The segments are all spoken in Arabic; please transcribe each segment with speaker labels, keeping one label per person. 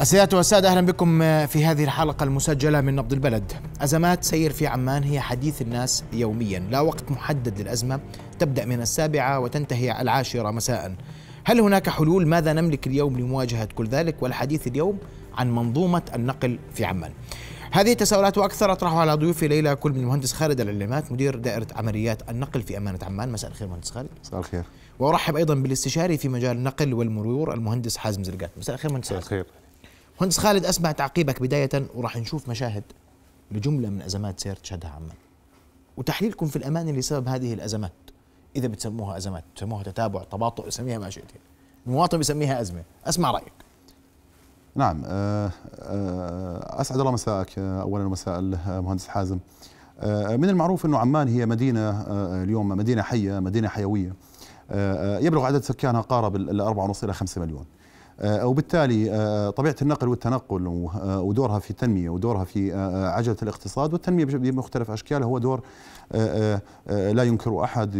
Speaker 1: السيدات والسادة أهلا بكم آه، في هذه الحلقة المسجلة من نبض البلد أزمات سير في عمان هي حديث الناس يوميا لا وقت محدد للأزمة تبدأ من السابعة وتنتهي العاشرة مساء هل هناك حلول ماذا نملك اليوم لمواجهة كل ذلك والحديث اليوم عن منظومة النقل في عمان هذه التساؤلات واكثر اطرحها على ضيوفي ليلى كل من المهندس خالد العلمات مدير دائره عمليات النقل في امانه عمان مساء الخير مهندس خالد
Speaker 2: مساء
Speaker 3: الخير
Speaker 1: وارحب ايضا بالاستشاري في مجال النقل والمرور المهندس حازم زرقات مساء الخير مهندس مساء الخير مهندس خالد اسمع تعقيبك بدايه وراح نشوف مشاهد لجمله من ازمات سير تشهدها عمان وتحليلكم في الامان لسبب هذه الازمات اذا بتسموها ازمات تسموها تتابع تباطؤ سميها ما شئت المواطن بسميها ازمه اسمع رايك
Speaker 2: نعم آه، آه، اسعد الله مساءك آه، اولا ومساء المهندس حازم من المعروف انه عمان هي مدينه اليوم مدينه حيه مدينه حيويه يبلغ عدد سكانها قارب ال 4.5 الى 5 مليون آه، وبالتالي آه، طبيعه النقل والتنقل آه، ودورها في التنميه ودورها في عجله الاقتصاد والتنميه بمختلف اشكالها هو دور لا ينكر احد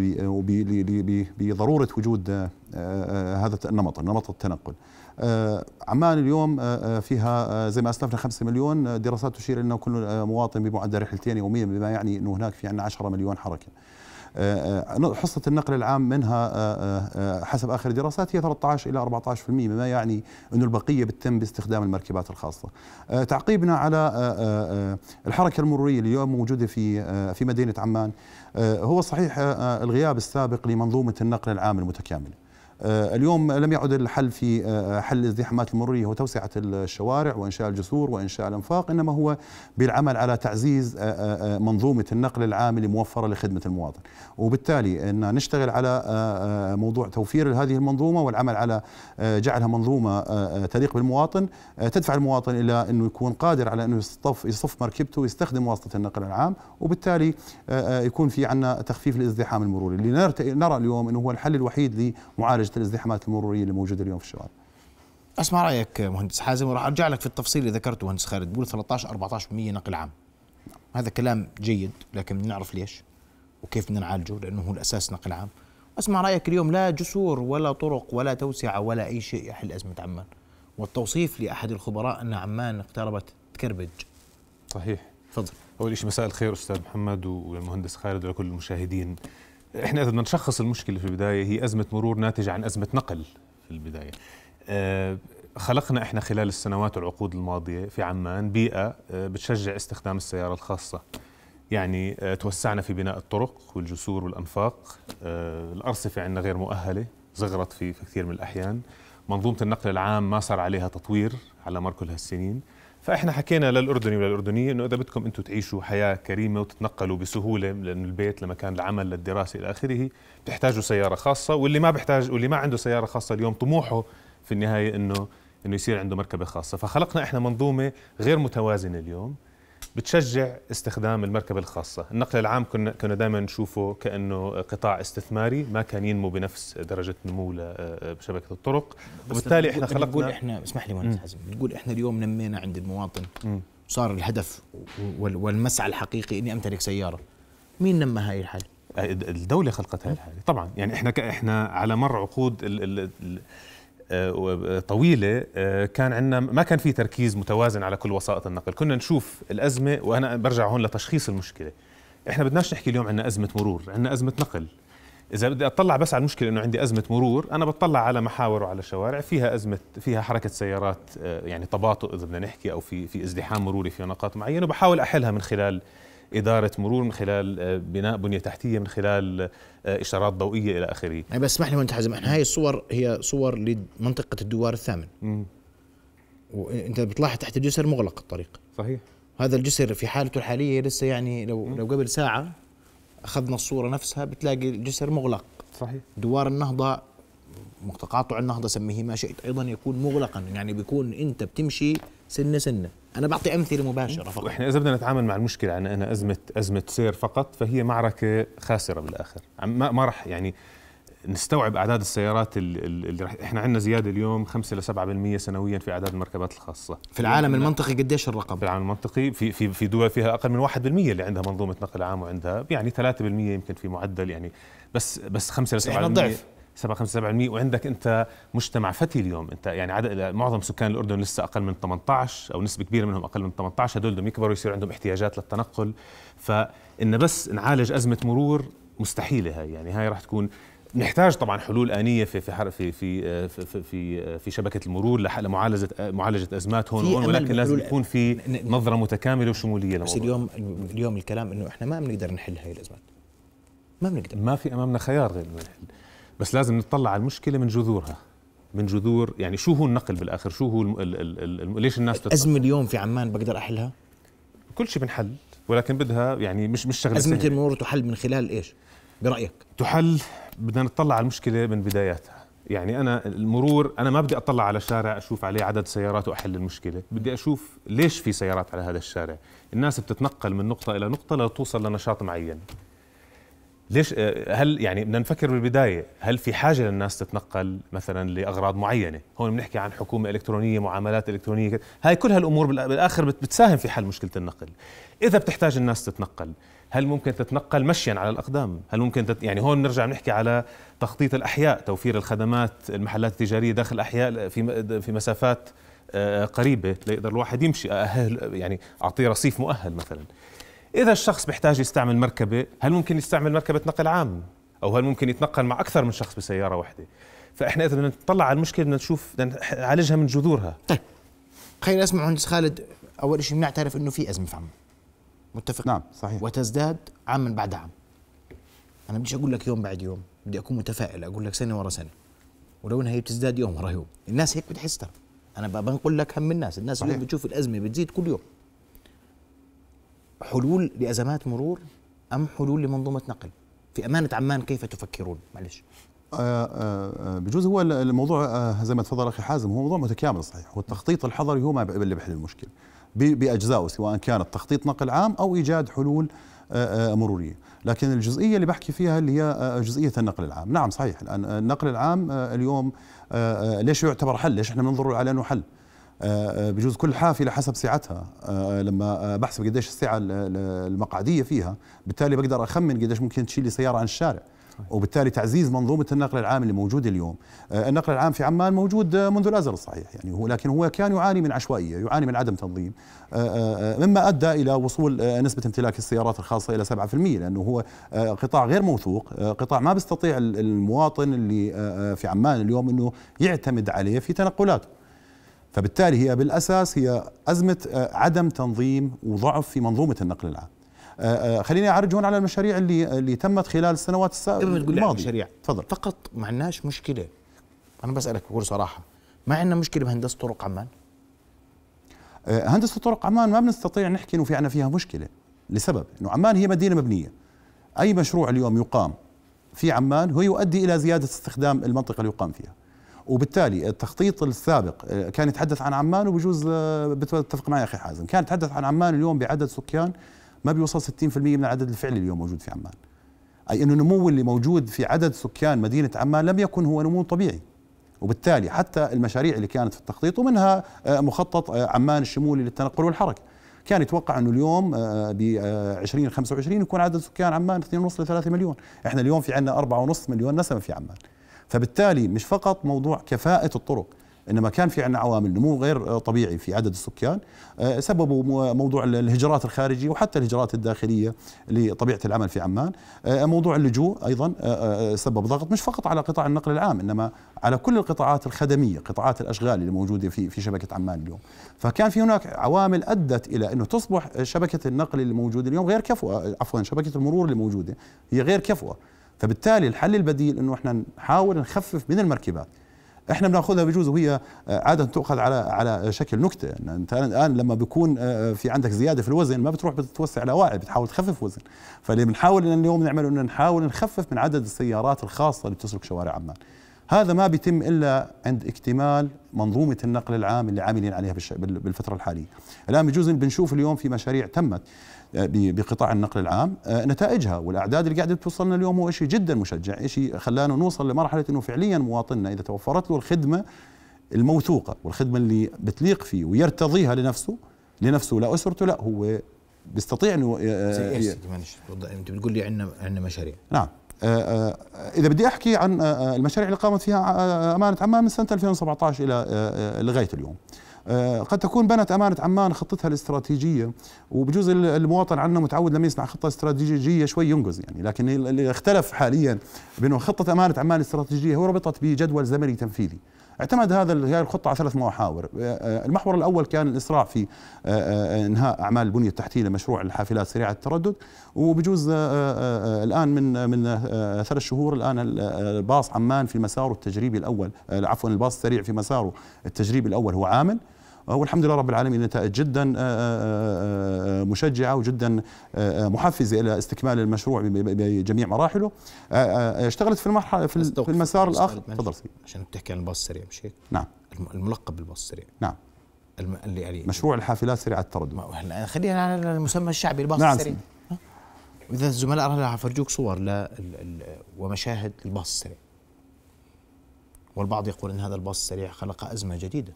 Speaker 2: بضروره وجود هذا النمط نمط التنقل عمان اليوم فيها زي ما اسلفنا 5 مليون دراسات تشير انه كل مواطن بمعدل رحلتين يوميا بما يعني انه هناك في عندنا 10 مليون حركه آه، آه، حصة النقل العام منها آه، حسب آخر الدراسات هي 13 إلى 14% مما يعني أن البقية بتتم باستخدام المركبات الخاصة تعقيبنا على الحركة المرورية اليوم موجودة في في مدينة عمان هو صحيح الغياب السابق لمنظومة النقل العام المتكاملة آه، اليوم لم يعد الحل في آه، آه، حل الازدحامات المرورية هو توسعة الشوارع وإنشاء الجسور وإنشاء الأنفاق إنما هو بالعمل على تعزيز منظومة النقل العام الموفرة لخدمة المواطن وبالتالي أن نشتغل على موضوع توفير هذه المنظومة والعمل على جعلها منظومة تليق بالمواطن تدفع المواطن إلى أنه يكون قادر على أنه يصف, يصف مركبته ويستخدم واسطة النقل العام وبالتالي يكون في عنا تخفيف الازدحام المروري اللي نرى اليوم أنه هو الحل الوحيد لمعالجة معالجه الازدحامات المروريه اللي موجوده اليوم في الشوارع
Speaker 1: اسمع رايك مهندس حازم وراح ارجع لك في التفصيل اللي ذكرته مهندس خالد بقول 13 14% نقل عام هذا كلام جيد لكن نعرف ليش وكيف بدنا نعالجه لانه هو الاساس نقل عام اسمع رايك اليوم لا جسور ولا طرق ولا توسعه ولا اي شيء يحل ازمه عمان والتوصيف لاحد الخبراء ان عمان اقتربت تكربج
Speaker 3: صحيح تفضل اول شيء مساء الخير استاذ محمد والمهندس خالد ولكل المشاهدين احنا اذا بدنا نشخص المشكله في البدايه هي ازمه مرور ناتجه عن ازمه نقل في البدايه آه، خلقنا احنا خلال السنوات والعقود الماضيه في عمان بيئه آه، بتشجع استخدام السياره الخاصه يعني آه، توسعنا في بناء الطرق والجسور والانفاق الارصفه عندنا غير مؤهله صغرت في كثير من الاحيان منظومه النقل العام ما صار عليها تطوير على مر كل هالسنين فاحنا حكينا للاردني وللاردنيه انه اذا بدكم انتم تعيشوا حياه كريمه وتتنقلوا بسهوله من البيت لمكان العمل للدراسه الى اخره بتحتاجوا سياره خاصه واللي ما بيحتاج واللي ما عنده سياره خاصه اليوم طموحه في النهايه انه انه يصير عنده مركبه خاصه فخلقنا احنا منظومه غير متوازنه اليوم بتشجع استخدام المركبة الخاصة النقل العام كنا, كنا دائما نشوفه كأنه قطاع استثماري ما كان ينمو بنفس درجة نمو آه، بشبكة الطرق وبالتالي احنا خلقنا بتقول
Speaker 1: احنا اسمح لي مهندس حازم بتقول احنا اليوم نمينا عند المواطن صار الهدف والمسعى الحقيقي اني امتلك سيارة مين نمى هاي الحالة؟
Speaker 3: آه، الدولة خلقت هاي الحالة طبعا يعني احنا احنا على مر عقود الـ الـ الـ آه، طويله آه، كان عندنا ما كان في تركيز متوازن على كل وسائط النقل كنا نشوف الازمه وانا برجع هون لتشخيص المشكله احنا بدناش نحكي اليوم عندنا ازمه مرور عندنا ازمه نقل اذا بدي اطلع بس على المشكله انه عندي ازمه مرور انا بطلع على محاور وعلى شوارع فيها ازمه فيها حركه سيارات آه، يعني تباطؤ اذا بدنا نحكي او في في ازدحام مروري في نقاط معينه وبحاول احلها من خلال إدارة مرور من خلال آه، بناء بنية تحتية من خلال آه، إشارات ضوئية إلى آخره
Speaker 1: يعني بس اسمح لي وانت حزم احنا هاي الصور هي صور لمنطقة الدوار الثامن مم. وانت بتلاحظ تحت الجسر مغلق الطريق صحيح هذا الجسر في حالته الحالية لسه يعني لو مم. لو قبل ساعة أخذنا الصورة نفسها بتلاقي الجسر مغلق صحيح دوار النهضة تقاطع النهضة سميه ما شئت أيضا يكون مغلقا يعني بيكون أنت بتمشي سنه سنه انا بعطي امثله مباشره فقط واحنا
Speaker 3: اذا بدنا نتعامل مع المشكله عن انها ازمه ازمه سير فقط فهي معركه خاسره بالاخر ما, ما راح يعني نستوعب اعداد السيارات اللي رح احنا عندنا زياده اليوم 5 إلى 7% سنويا في اعداد المركبات الخاصه في العالم المنطقي قديش الرقم في العالم المنطقي في في في دول فيها اقل من 1% اللي عندها منظومه نقل عام وعندها يعني 3% يمكن في معدل يعني بس بس 5 إلى 7% احنا ضعف 7 7% وعندك انت مجتمع فتي اليوم انت يعني عدد معظم سكان الاردن لسه اقل من 18 او نسبه كبيره منهم اقل من 18 هدول بدهم يكبروا يصير عندهم احتياجات للتنقل فان بس نعالج ازمه مرور مستحيله هاي يعني هاي راح تكون نحتاج طبعا حلول آنية في في في في في في, شبكة المرور لمعالجة معالجة أزمات هون وهون ولكن لازم يكون في نظرة متكاملة وشمولية للموضوع بس اليوم اليوم الكلام إنه إحنا ما بنقدر نحل هاي الأزمات ما بنقدر ما في أمامنا خيار غير إنه نحل بس لازم نطلع على المشكله من جذورها من جذور يعني شو هو النقل بالاخر شو هو الم... ال... ال... ال... ليش الناس الازمه اليوم في عمان بقدر احلها كل شيء بنحل ولكن بدها يعني مش مش شغله ازمه المرور تحل من خلال ايش برايك تحل بدنا نطلع على المشكله من بداياتها يعني انا المرور انا ما بدي اطلع على شارع اشوف عليه عدد سيارات واحل المشكله بدي اشوف ليش في سيارات على هذا الشارع الناس بتتنقل من نقطه الى نقطه لتوصل لنشاط معين ليش آه، هل يعني بدنا نفكر بالبدايه هل في حاجه للناس تتنقل مثلا لاغراض معينه هون بنحكي عن حكومه الكترونيه معاملات الكترونيه هاي كل هالامور بالاخر بتساهم في حل مشكله النقل اذا بتحتاج الناس تتنقل هل ممكن تتنقل مشيا على الاقدام هل ممكن تت... يعني هون بنرجع بنحكي على تخطيط الاحياء توفير الخدمات المحلات التجاريه داخل الاحياء في في مسافات آه، قريبه ليقدر الواحد يمشي أهل يعني اعطيه رصيف مؤهل مثلا إذا الشخص بيحتاج يستعمل مركبة هل ممكن يستعمل مركبة نقل عام أو هل ممكن يتنقل مع أكثر من شخص بسيارة واحدة فإحنا إذا بدنا نطلع على المشكلة بدنا نشوف بدنا نعالجها من جذورها طيب
Speaker 1: خلينا نسمع مهندس خالد أول شيء بنعترف إنه في أزمة في عمان متفق نعم صحيح وتزداد عاما بعد عام أنا بديش أقول لك يوم بعد يوم بدي أكون متفائل أقول لك سنة ورا سنة ولو انها هي بتزداد يوم ورا يوم الناس هيك بتحس ترى انا بنقول لك هم الناس الناس اليوم بتشوف الازمه بتزيد كل يوم حلول لأزمات مرور أم حلول لمنظومة نقل
Speaker 2: في أمانة عمان كيف تفكرون معلش آه، آه، آه، بجوز هو الموضوع زي ما تفضل اخي حازم هو موضوع متكامل صحيح والتخطيط الحضري هو ما اللي بيحل المشكله باجزائه سواء كانت تخطيط نقل عام او ايجاد حلول مروريه لكن الجزئيه اللي بحكي فيها اللي هي جزئيه النقل العام نعم صحيح الان النقل العام اليوم ليش يعتبر حل ليش احنا بننظر على انه حل آه، آه، بجوز كل حافله حسب سعتها آه، لما بحسب قديش السعه المقعديه فيها بالتالي بقدر اخمن قديش ممكن تشيل لي سياره عن الشارع وبالتالي تعزيز منظومه النقل العام اللي موجود اليوم النقل العام في عمان موجود منذ الازل الصحيح يعني هو لكن هو كان يعاني من عشوائيه يعاني من عدم تنظيم مما ادى الى وصول نسبه امتلاك السيارات الخاصه الى 7% لانه هو قطاع غير موثوق قطاع ما بيستطيع المواطن اللي في عمان اليوم انه يعتمد عليه في تنقلاته فبالتالي هي بالاساس هي ازمه آه، عدم تنظيم وضعف في منظومه النقل العام آه، آه، خليني اعرج هون على المشاريع اللي اللي تمت خلال السنوات السابقه قبل ما تقول المشاريع تفضل فقط ما عندناش مشكله انا بسالك بكل صراحه ما عندنا مشكله بهندسه طرق عمان هندسه طرق عمان ما بنستطيع نحكي انه في عندنا فيها مشكله لسبب انه عمان هي مدينه مبنيه اي مشروع اليوم يقام في عمان هو يؤدي الى زياده استخدام المنطقه اللي يقام فيها وبالتالي التخطيط السابق آه، كان يتحدث عن عمان وبجوز آه، بتتفق معي اخي حازم كان يتحدث عن عمان اليوم بعدد سكان ما بيوصل 60% من العدد الفعلي اليوم موجود في عمان اي انه النمو اللي موجود في عدد سكان مدينه عمان لم يكن هو نمو طبيعي وبالتالي حتى المشاريع اللي كانت في التخطيط ومنها آه، مخطط عمان الشمولي للتنقل والحركه كان يتوقع انه اليوم ب 2025 يكون عدد سكان عمان 2.5 ل 3 مليون، احنا اليوم في عندنا 4.5 مليون نسمه في عمان. فبالتالي مش فقط موضوع كفاءة الطرق انما كان في عندنا عوامل نمو غير طبيعي في عدد السكان آه، سببوا موضوع الهجرات الخارجيه وحتى الهجرات الداخليه لطبيعه العمل في عمان آه، موضوع اللجوء ايضا آه، سبب ضغط مش فقط على قطاع النقل العام انما على كل القطاعات الخدميه قطاعات الاشغال اللي موجوده في في شبكه عمان اليوم فكان في هناك عوامل ادت الى انه تصبح شبكه النقل اللي موجوده اليوم غير كفؤه عفوا شبكه المرور اللي موجوده هي غير كفؤه فبالتالي الحل البديل انه احنا نحاول نخفف من المركبات احنا بناخذها بجوز وهي عاده تؤخذ على على شكل نكته انت الان لما بيكون آه، آه، في عندك زياده في الوزن ما بتروح بتتوسع الاواعي بتحاول تخفف وزن فاللي بنحاول اليوم نعمله انه نحاول نخفف من عدد السيارات الخاصه اللي بتسلك شوارع عمان هذا ما بيتم الا عند اكتمال منظومه النقل العام اللي عاملين عليها بالفتره الحاليه الان بجوز بنشوف اليوم في مشاريع تمت آه، بقطاع النقل العام آه، نتائجها والاعداد اللي قاعده توصلنا اليوم هو شيء جدا مشجع شيء خلانا نوصل لمرحله انه فعليا مواطننا اذا توفرت له الخدمه الموثوقه والخدمه اللي بتليق فيه ويرتضيها لنفسه لنفسه لا اسرته لا هو بيستطيع انه آه، زي
Speaker 1: انت بتقول لي عندنا عندنا مشاريع
Speaker 2: نعم اذا بدي احكي عن المشاريع اللي قامت فيها امانه عمان من سنه 2017 الى لغايه اليوم آه، قد تكون بنت امانه عمان خطتها الاستراتيجيه وبجوز المواطن عندنا متعود لما يسمع خطه استراتيجيه شوي ينقز يعني لكن اللي اختلف حاليا بانه خطه امانه عمان الاستراتيجيه هو ربطت بجدول زمني تنفيذي اعتمد هذا هذه الخطه على ثلاث محاور آه، آه، المحور الاول كان الاسراع في انهاء اعمال البنيه التحتيه لمشروع الحافلات سريعه التردد وبجوز الان من من ثلاث شهور الان الباص عمان في مساره التجريبي الاول عفوا الباص السريع في مساره التجريبي الاول هو عامل آه، والحمد لله رب العالمين نتائج جدا آه، آه، مشجعه وجدا محفزه الى استكمال المشروع بجميع مراحله اشتغلت في المرحله في, في المسار الاخر تفضل
Speaker 1: عشان بتحكي عن الباص السريع مش هيك؟ نعم الملقب بالباص السريع نعم الم... اللي يعني مشروع الحافلات سريعه التردد ما... خلينا على المسمى الشعبي الباص نعم السريع اذا الزملاء راح افرجوك صور ل... ال... ومشاهد الباص السريع والبعض يقول ان هذا الباص السريع خلق ازمه جديده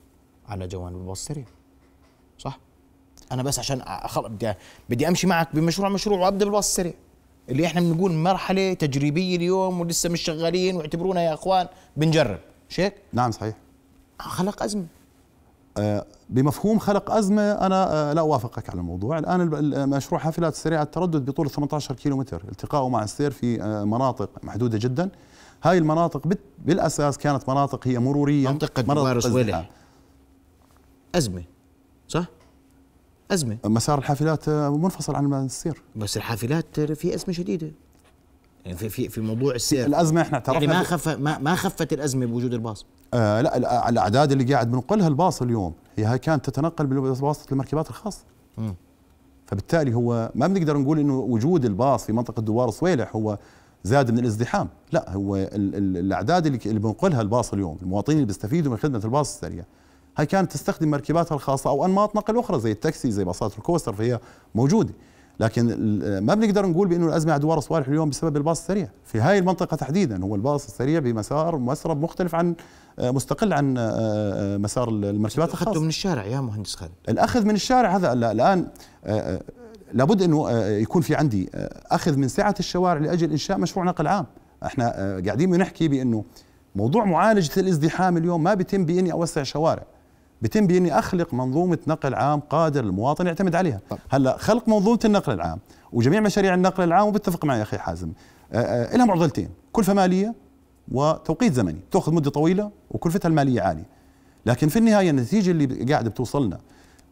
Speaker 1: على جوانب مبصرين صح انا بس عشان أخل... بدي بدي امشي معك بمشروع مشروع وابدا بالباص السريع اللي احنا بنقول مرحله تجريبيه اليوم ولسه مش شغالين واعتبرونا يا اخوان
Speaker 2: بنجرب مش هيك نعم صحيح خلق ازمه آه، بمفهوم خلق ازمه انا آه، لا اوافقك على الموضوع، الان مشروع حافلات سريعه التردد بطول 18 كيلومتر، التقائه مع السير في آه، مناطق محدوده جدا، هاي المناطق بالاساس كانت مناطق هي مروريه منطقه مبارس ولع ازمه صح؟ ازمه مسار الحافلات آه، منفصل عن السير بس الحافلات
Speaker 1: في ازمه شديده
Speaker 2: يعني في في في موضوع
Speaker 1: السير الازمه احنا اعترفنا يعني ما خف ما, ما خفت
Speaker 2: الازمه بوجود الباص آه لا الاعداد اللي قاعد بنقلها الباص اليوم هي كانت تتنقل بواسطه المركبات الخاصه م. فبالتالي هو ما بنقدر نقول انه وجود الباص في منطقه دوار صويلح هو زاد من الازدحام لا هو الاعداد اللي بنقلها الباص اليوم المواطنين اللي بيستفيدوا من خدمه الباص السريع هاي كانت تستخدم مركباتها الخاصة أو أنماط نقل أخرى زي التاكسي زي باصات الكوستر فهي موجودة لكن ما بنقدر نقول بأنه الأزمة على دوار صوالح اليوم بسبب الباص السريع في هاي المنطقة تحديدا هو الباص السريع بمسار مسرب مختلف عن آه، مستقل عن آه، آه، مسار المركبات الخاصة أخذته من الشارع يا مهندس خالد الأخذ من الشارع هذا الآن لابد أنه يكون في عندي أخذ من سعة الشوارع لأجل إنشاء مشروع نقل عام احنا قاعدين بنحكي بأنه موضوع معالجة الازدحام اليوم ما بيتم بإني أوسع شوارع بتم باني اخلق منظومه نقل عام قادر المواطن يعتمد عليها طب. هلا خلق منظومه النقل العام وجميع مشاريع النقل العام وبتفق معي اخي حازم أه, أه، لها معضلتين كلفه ماليه وتوقيت زمني تاخذ مده طويله وكلفتها الماليه عاليه لكن في النهايه النتيجه اللي قاعده بتوصلنا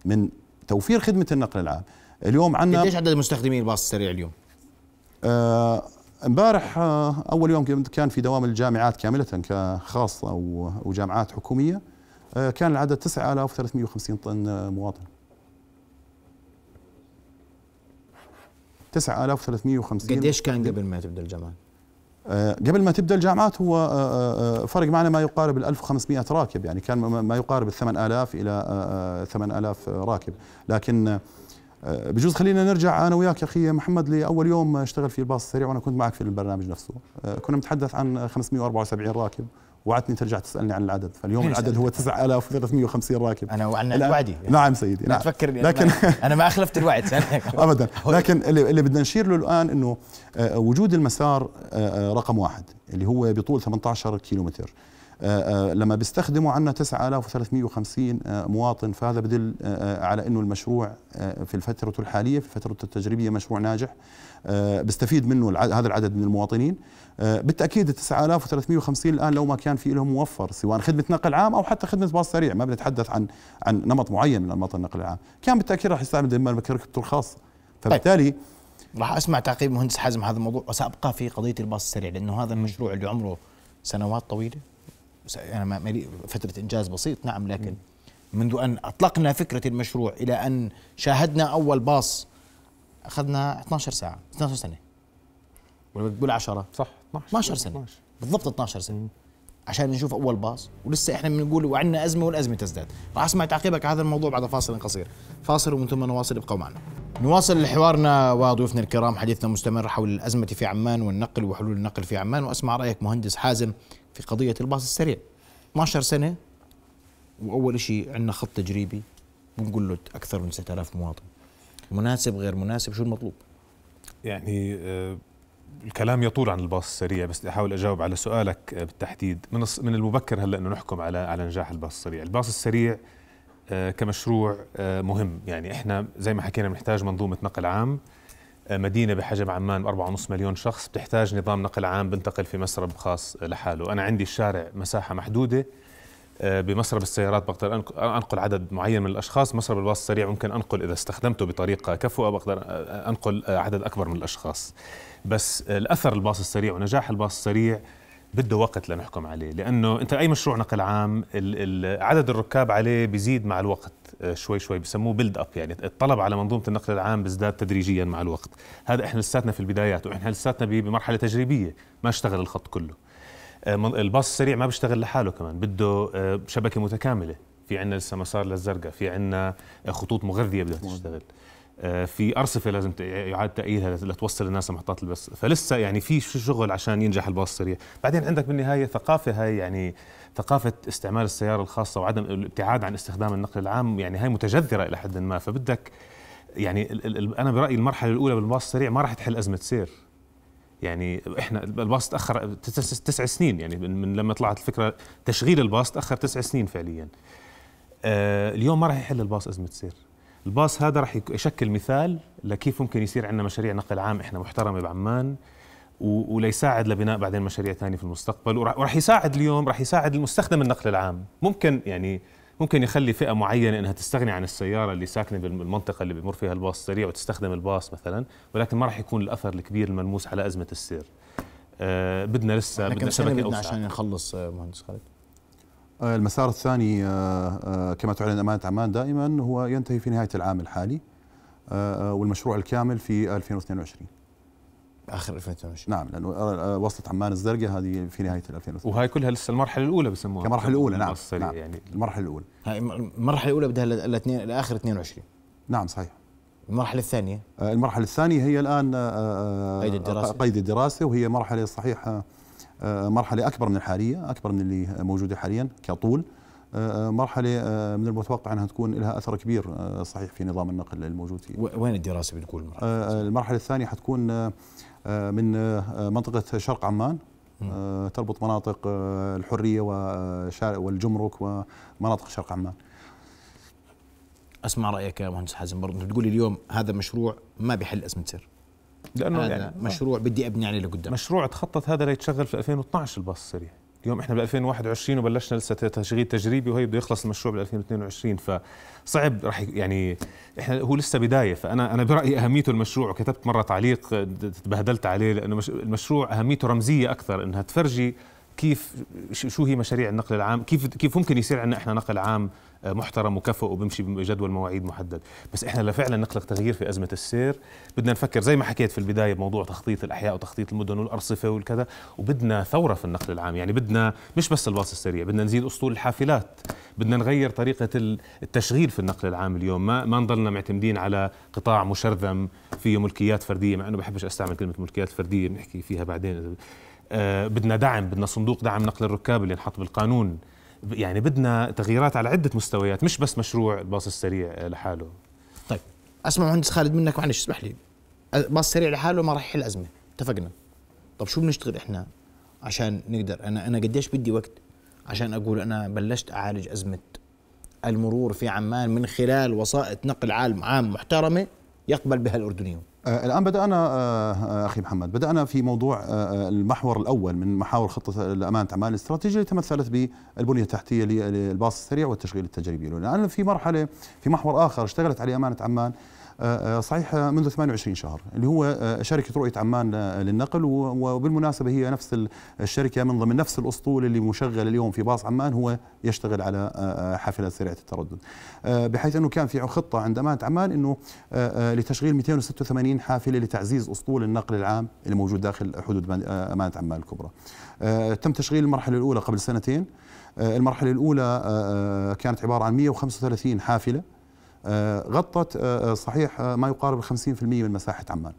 Speaker 2: من توفير خدمه النقل العام اليوم عندنا قديش عدد المستخدمين الباص السريع اليوم أه، امبارح آه اول يوم كان في دوام الجامعات كامله كخاصه وجامعات حكوميه آه، كان العدد 9350 طن آه، مواطن 9350
Speaker 1: قديش كان قبل ما تبدا الجامعات؟
Speaker 2: آه، قبل ما تبدا الجامعات هو فرق معنا ما يقارب ال 1500 راكب يعني كان ما يقارب ال 8000 الى 8000 راكب لكن بجوز خلينا نرجع انا وياك يا اخي محمد لاول يوم اشتغل في الباص السريع وانا كنت معك في البرنامج نفسه كنا نتحدث عن 574 راكب وعدتني ترجع تسالني عن العدد فاليوم العدد هو 9350 راكب انا وعن وعدي يعني نعم سيدي نعم تفكر لكن
Speaker 1: انا ما اخلفت الوعد
Speaker 2: ابدا لكن اللي, اللي بدنا نشير له الان انه آه، وجود المسار آه، آه، رقم واحد اللي هو بطول 18 كيلومتر آه، آه، لما بيستخدموا عنا 9350 آه، مواطن فهذا بدل على انه المشروع في فترته الحاليه في فترته التجريبيه مشروع ناجح بيستفيد منه هذا العدد من المواطنين بالتاكيد ال 9350 الان لو ما كان في لهم موفر سواء خدمه نقل عام او حتى خدمه باص سريع ما بنتحدث عن عن نمط معين من انماط النقل العام كان بالتاكيد راح يستعمل اما ركبته الخاص طيب. فبالتالي راح اسمع تعقيب
Speaker 1: مهندس حازم هذا الموضوع وسابقى في قضيه الباص السريع لانه هذا المشروع اللي عمره سنوات طويله انا لي فتره انجاز بسيط نعم لكن منذ ان اطلقنا فكره المشروع الى ان شاهدنا اول باص اخذنا 12 ساعه 12 سنه ولا بتقول 10 صح 12 12 سنه 12. بالضبط 12 سنه عشان نشوف اول باص ولسه احنا بنقول وعندنا ازمه والازمه تزداد راح اسمع تعقيبك على هذا الموضوع بعد فاصل قصير فاصل ومن ثم نواصل ابقوا معنا نواصل حوارنا وضيوفنا الكرام حديثنا مستمر حول الازمه في عمان والنقل وحلول النقل في عمان واسمع رايك مهندس حازم في قضية الباص السريع 12 سنة وأول شيء عندنا خط تجريبي بنقول له أكثر من 6000 مواطن مناسب غير مناسب شو المطلوب
Speaker 3: يعني آه، الكلام يطول عن الباص السريع بس بدي احاول اجاوب على سؤالك آه، بالتحديد من من المبكر هلا انه نحكم على على نجاح الباص السريع الباص السريع آه، كمشروع مهم يعني احنا زي ما حكينا بنحتاج منظومه نقل عام مدينه بحجم عمان ونص مليون شخص بتحتاج نظام نقل عام بنتقل في مسرب خاص لحاله انا عندي الشارع مساحه محدوده آه، بمسرب السيارات بقدر انقل عدد معين من الاشخاص مسرب الباص السريع ممكن انقل اذا استخدمته بطريقه كفؤه بقدر آه، آه، انقل عدد اكبر من الاشخاص بس الاثر الباص السريع ونجاح الباص السريع بده وقت لنحكم عليه لانه انت اي مشروع نقل عام عدد الركاب عليه بيزيد مع الوقت آه، شوي شوي بسموه بيلد اب يعني الطلب على منظومه النقل العام بيزداد تدريجيا مع الوقت هذا احنا لساتنا في البدايات واحنا لساتنا بمرحله تجريبيه ما اشتغل الخط كله آه، الباص السريع ما بيشتغل لحاله كمان بده آه، شبكه متكامله في عندنا لسه مسار للزرقاء في عندنا خطوط مغذيه بدها تشتغل في ارصفه لازم يعاد تاييدها لتوصل الناس لمحطات البس فلسه يعني في شغل عشان ينجح الباص السريع بعدين عندك بالنهايه ثقافه هاي يعني ثقافة استعمال السيارة الخاصة وعدم الابتعاد عن استخدام النقل العام يعني هاي متجذرة إلى حد ما فبدك يعني أنا برأيي المرحلة الأولى بالباص السريع ما راح تحل أزمة سير يعني احنا الباص تاخر تسع سنين يعني من لما طلعت الفكره تشغيل الباص تاخر تسع سنين فعليا آه، اليوم ما راح يحل الباص ازمه سير الباص هذا راح يشكل مثال لكيف ممكن يصير عندنا مشاريع نقل عام احنا محترمه بعمان وليساعد لبناء بعدين مشاريع ثانيه في المستقبل وراح يساعد اليوم راح يساعد المستخدم النقل العام ممكن يعني ممكن يخلي فئه معينه انها تستغني عن السياره اللي ساكنه بالمنطقه اللي بيمر فيها الباص السريع وتستخدم الباص مثلا ولكن ما راح يكون الاثر الكبير الملموس على ازمه السير آه بدنا لسه بدنا شبكه بدنا أوسع. عشان
Speaker 2: نخلص آه، مهندس خالد آه، المسار الثاني آه، كما تعلن امانه عمان دائما هو ينتهي في نهايه العام الحالي والمشروع الكامل في 2022 اخر 2022 نعم لانه آه، آه، وصلت عمان الزرقاء هذه في نهايه 2022
Speaker 3: وهي كلها لسه المرحله
Speaker 1: الاولى بسموها المرحله الاولى نعم, نعم يعني المرحله الاولى هاي المرحله الاولى بدها الاثنين لاخر 22 نعم صحيح المرحلة الثانية
Speaker 2: آه، المرحلة الثانية هي الآن قيد الدراسة قيد الدراسة وهي مرحلة صحيح مرحلة أكبر من الحالية أكبر من اللي موجودة حاليا كطول مرحلة من المتوقع أنها تكون لها أثر كبير صحيح في نظام النقل الموجود فيه وين الدراسة بتكون المرحلة؟ المرحلة الثانية حتكون آه، من آه، منطقة شرق عمان آه، تربط مناطق الحرية والجمرك ومناطق شرق عمان
Speaker 1: اسمع رايك يا مهندس حازم برضه انت بتقولي اليوم هذا مشروع ما بيحل ازمه سير
Speaker 3: لانه هذا يعني مشروع بدي ابني عليه لقدام مشروع تخطط هذا ليتشغل في 2012 الباص السريع اليوم احنا بال 2021 وبلشنا لسه تشغيل تجريبي وهي بده يخلص المشروع بال 2022 فصعب راح يعني احنا هو لسه بدايه فانا انا برايي اهميته المشروع وكتبت مره تعليق تبهدلت عليه لانه المشروع اهميته رمزيه اكثر انها تفرجي كيف شو هي مشاريع النقل العام كيف كيف ممكن يصير عندنا احنا نقل عام آه، محترم وكفؤ وبمشي بجدول مواعيد محدد بس احنا لفعلا نخلق تغيير في ازمه السير بدنا نفكر زي ما حكيت في البدايه بموضوع تخطيط الاحياء وتخطيط المدن والارصفه والكذا وبدنا ثوره في النقل العام يعني بدنا مش بس الباص السريع بدنا نزيد اسطول الحافلات بدنا نغير طريقه التشغيل في النقل العام اليوم ما ما نضلنا معتمدين على قطاع مشرذم فيه ملكيات فرديه مع انه بحبش استعمل كلمه ملكيات فرديه بنحكي فيها بعدين آه، بدنا دعم بدنا صندوق دعم نقل الركاب اللي انحط بالقانون يعني بدنا تغييرات على عده مستويات مش بس مشروع الباص السريع آه، لحاله طيب اسمع مهندس خالد منك معلش اسمح لي باص سريع لحاله ما راح يحل
Speaker 1: ازمه اتفقنا طب شو بنشتغل احنا عشان نقدر انا انا قديش بدي وقت عشان اقول انا بلشت اعالج ازمه المرور في عمان من خلال وسائط نقل عام محترمه يقبل بها الاردنيون
Speaker 2: آه، الآن بدأنا آه، آه، أخي محمد بدأنا في موضوع المحور الأول من محاور خطة الأمانة عمان الاستراتيجية اللي تمثلت بالبنية التحتية للباص السريع والتشغيل التجريبي الآن في مرحلة في محور آخر اشتغلت عليه أمانة عمان آه، آه، صحيح آه، منذ 28 شهر اللي هو شركة رؤية عمان للنقل وبالمناسبة هي نفس الشركة من ضمن نفس الأسطول اللي مشغل اليوم في باص عمان هو يشتغل على حافلة سريعة التردد بحيث أنه كان في خطة عند أمانة عمان أنه لتشغيل 286 حافلة لتعزيز أسطول النقل العام الموجود داخل حدود أمانة عمان الكبرى تم تشغيل المرحلة الأولى قبل سنتين المرحلة الأولى كانت عبارة عن 135 حافلة آه، غطت آه، آه، صحيح ما يقارب 50% من مساحه عمان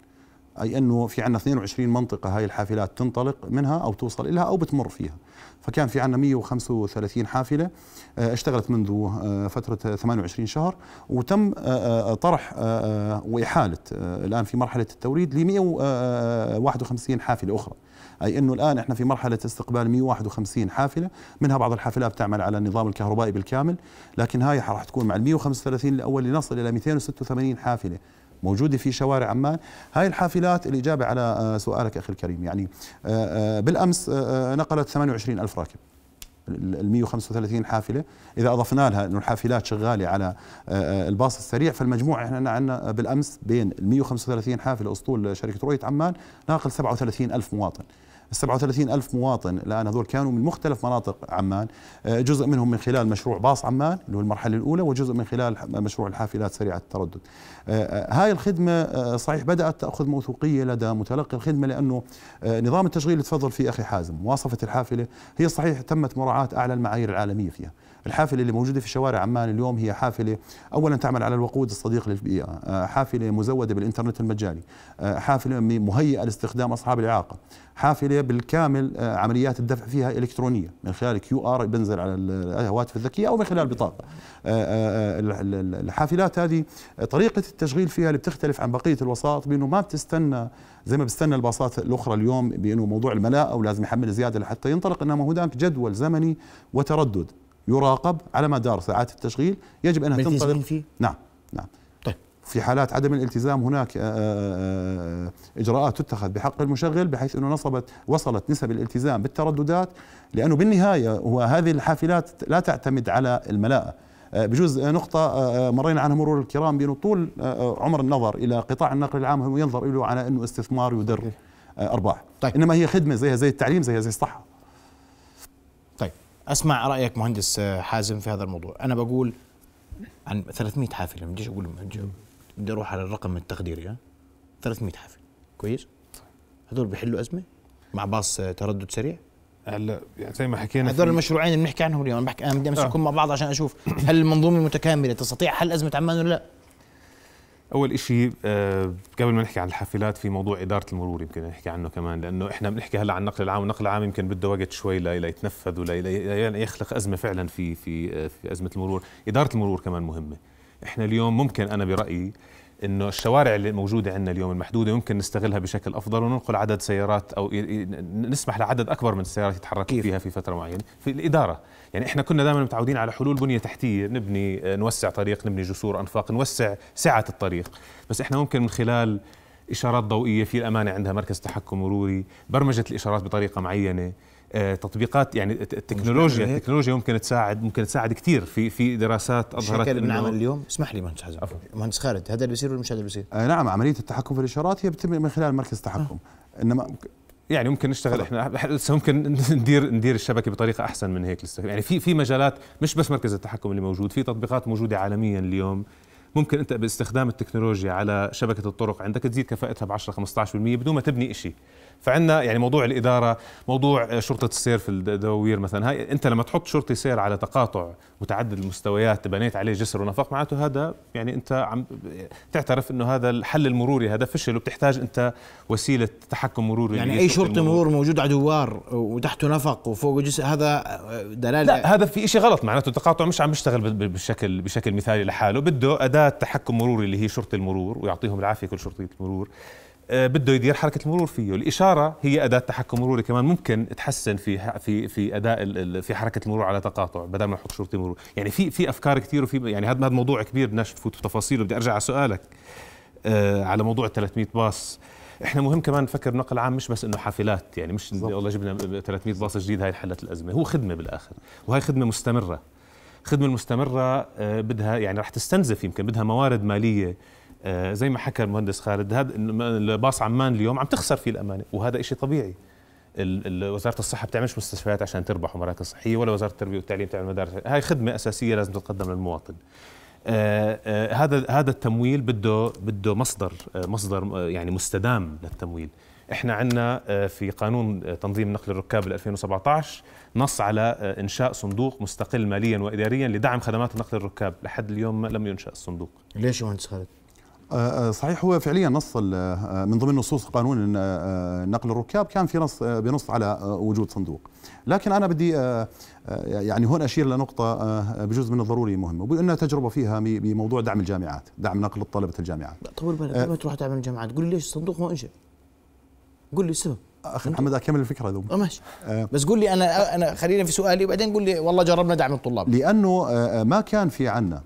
Speaker 2: اي انه في عندنا 22 منطقه هاي الحافلات تنطلق منها او توصل الها او بتمر فيها فكان في عندنا 135 حافله اشتغلت منذ فتره 28 شهر وتم طرح واحاله الان في مرحله التوريد ل 151 حافله اخرى أي أنه الآن إحنا في مرحلة استقبال 151 حافلة منها بعض الحافلات تعمل على النظام الكهربائي بالكامل لكن هاي راح تكون مع ال 135 الأول لنصل إلى 286 حافلة موجوده في شوارع عمان هاي الحافلات الاجابه على آه، سؤالك اخي الكريم يعني آه، آه، بالامس نقلت 28 الف راكب ال 135 حافله اذا اضفنا لها انه الحافلات شغاله على الباص السريع فالمجموع احنا عندنا بالامس بين ال 135 حافله اسطول شركه رؤيه عمان ناقل 37 الف مواطن 37 ألف مواطن الآن هذول كانوا من مختلف مناطق عمان آه، جزء منهم من خلال مشروع باص عمان اللي هو المرحلة الأولى وجزء من خلال مشروع الحافلات سريعة التردد آه، آه، هاي الخدمة صحيح بدأت تأخذ موثوقية لدى متلقي الخدمة لأنه نظام التشغيل اللي تفضل فيه أخي حازم مواصفة الحافلة هي صحيح تمت مراعاة أعلى المعايير العالمية فيها الحافلة اللي موجودة في شوارع عمان اليوم هي حافلة أولا تعمل على الوقود الصديق للبيئة حافلة مزودة بالإنترنت المجاني حافلة مهيئة لاستخدام أصحاب الإعاقة حافلة بالكامل آه، عمليات الدفع فيها الكترونيه من خلال كيو ار بنزل على الهواتف آه، الذكيه او من خلال بطاقه. آه، الحافلات هذه طريقه التشغيل فيها اللي بتختلف عن بقيه الوساط بانه ما بتستنى زي ما بستنى الباصات الاخرى اليوم بانه موضوع الملاءه ولازم يحمل زياده لحتى ينطلق انما هناك جدول زمني وتردد يراقب على مدار ساعات التشغيل يجب انها تنطلق فيه؟ نعم نعم في حالات عدم الالتزام هناك آه، آه، آه، اجراءات تتخذ بحق المشغل بحيث انه نصبت وصلت نسب الالتزام بالترددات لانه بالنهايه هو هذه الحافلات لا تعتمد على الملاءه بجوز نقطة مرينا عنها مرور الكرام بأنه طول عمر النظر إلى قطاع النقل العام هو ينظر له على أنه استثمار يدر أرباح طيب. إنما هي خدمة زيها زي التعليم زيها زي الصحة طيب
Speaker 1: أسمع رأيك مهندس حازم في هذا الموضوع أنا بقول عن 300 حافلة بديش أقول بدي اروح على الرقم التقديري ها 300 حافل كويس طيب. هذول بيحلوا ازمه مع
Speaker 3: باص تردد سريع هلا يعني زي ما حكينا هذول المشروعين
Speaker 1: اللي بنحكي عنهم اليوم انا بحكي انا بدي امسكهم آه. مع بعض عشان اشوف هل المنظومه متكامله تستطيع حل ازمه عمان ولا لا
Speaker 3: اول شيء آه، قبل ما نحكي عن الحافلات في موضوع اداره المرور يمكن نحكي عنه كمان لانه احنا بنحكي هلا عن النقل العام والنقل العام يمكن بده وقت شوي ليتنفذ يخلق ازمه فعلا في في آه، في ازمه المرور اداره المرور كمان مهمه احنا اليوم ممكن انا برايي انه الشوارع اللي موجوده عندنا اليوم المحدوده ممكن نستغلها بشكل افضل وننقل عدد سيارات او نسمح لعدد اكبر من السيارات يتحرك فيها في فتره معينه في الاداره يعني احنا كنا دائما متعودين على حلول بنيه تحتيه نبني آه، نوسع طريق نبني جسور انفاق نوسع سعه الطريق بس احنا ممكن من خلال اشارات ضوئيه في الامانه عندها مركز تحكم مروري برمجه الاشارات بطريقه معينه آه، تطبيقات يعني التكنولوجيا التكنولوجيا ممكن تساعد ممكن تساعد كثير في في دراسات اظهرت من عمل
Speaker 1: اليوم اسمح لي مهندس حزم
Speaker 2: مهندس خالد هذا اللي بيصير ولا مش هذا اللي بيصير؟ آه نعم عمليه التحكم في الاشارات هي بتتم من خلال مركز التحكم آه.
Speaker 3: انما يعني ممكن نشتغل احنا لسه ممكن ندير ندير الشبكه بطريقه احسن من هيك لسه يعني في في مجالات مش بس مركز التحكم اللي موجود في تطبيقات موجوده عالميا اليوم ممكن انت باستخدام التكنولوجيا على شبكه الطرق عندك تزيد كفاءتها ب 10 15% بدون ما تبني شيء فعندنا يعني موضوع الاداره موضوع آه، شرطه السير في الدواوير مثلا هاي انت لما تحط شرطي سير على تقاطع متعدد المستويات بنيت عليه جسر ونفق معناته هذا يعني انت عم تعترف انه هذا الحل المروري هذا فشل وبتحتاج انت وسيله تحكم مروري يعني اي شرطي مرور
Speaker 1: موجود على دوار وتحته نفق وفوقه جسر هذا
Speaker 3: دلاله لا هذا في شيء غلط معناته التقاطع مش عم بيشتغل بشكل بشكل مثالي لحاله بده اداه تحكم مروري اللي هي شرطي المرور ويعطيهم العافيه كل شرطه المرور آه، بده يدير حركه المرور فيه الاشاره هي اداه تحكم مروري كمان ممكن تحسن في في في اداء في حركه المرور على تقاطع بدل ما نحط شرطي مرور يعني في في افكار كثير وفي يعني هذا هذا موضوع كبير بدناش نفوت في تفاصيله بدي ارجع على سؤالك آه، على موضوع ال 300 باص احنا مهم كمان نفكر بالنقل العام مش بس انه حافلات يعني مش والله جبنا 300 باص جديد هاي حلت الازمه هو خدمه بالاخر وهي خدمه مستمره الخدمه المستمره آه، بدها يعني رح تستنزف يمكن بدها موارد ماليه آه، زي ما حكى المهندس خالد هذا باص عمان اليوم عم تخسر فيه الامانه وهذا شيء طبيعي وزاره الصحه بتعملش مستشفيات عشان تربح ومراكز صحيه ولا وزاره التربيه والتعليم تعمل مدارس هاي خدمه اساسيه لازم تتقدم للمواطن آه، آه، هذا هذا التمويل بده بده مصدر مصدر يعني مستدام للتمويل احنا عندنا في قانون تنظيم نقل الركاب 2017 نص على انشاء صندوق مستقل ماليا واداريا لدعم خدمات نقل الركاب لحد اليوم لم ينشا الصندوق
Speaker 2: ليش مهندس خالد آه، آه، صحيح هو فعليا نص آه، من ضمن نصوص قانون نقل الركاب كان في نص بنص على وجود صندوق لكن انا بدي يعني هون اشير لنقطه بجزء من الضروري مهمه وقلنا تجربه فيها بموضوع دعم الجامعات دعم نقل الطلبه الجامعات
Speaker 1: طول بالك ما تروح تعمل الجامعات قول لي ليش الصندوق ما انشئ
Speaker 2: قول لي السبب اخي محمد اكمل الفكره ذو ماشي آه
Speaker 1: بس قول لي انا انا خلينا في سؤالي وبعدين قول لي والله جربنا دعم الطلاب
Speaker 2: لانه ما كان في عنا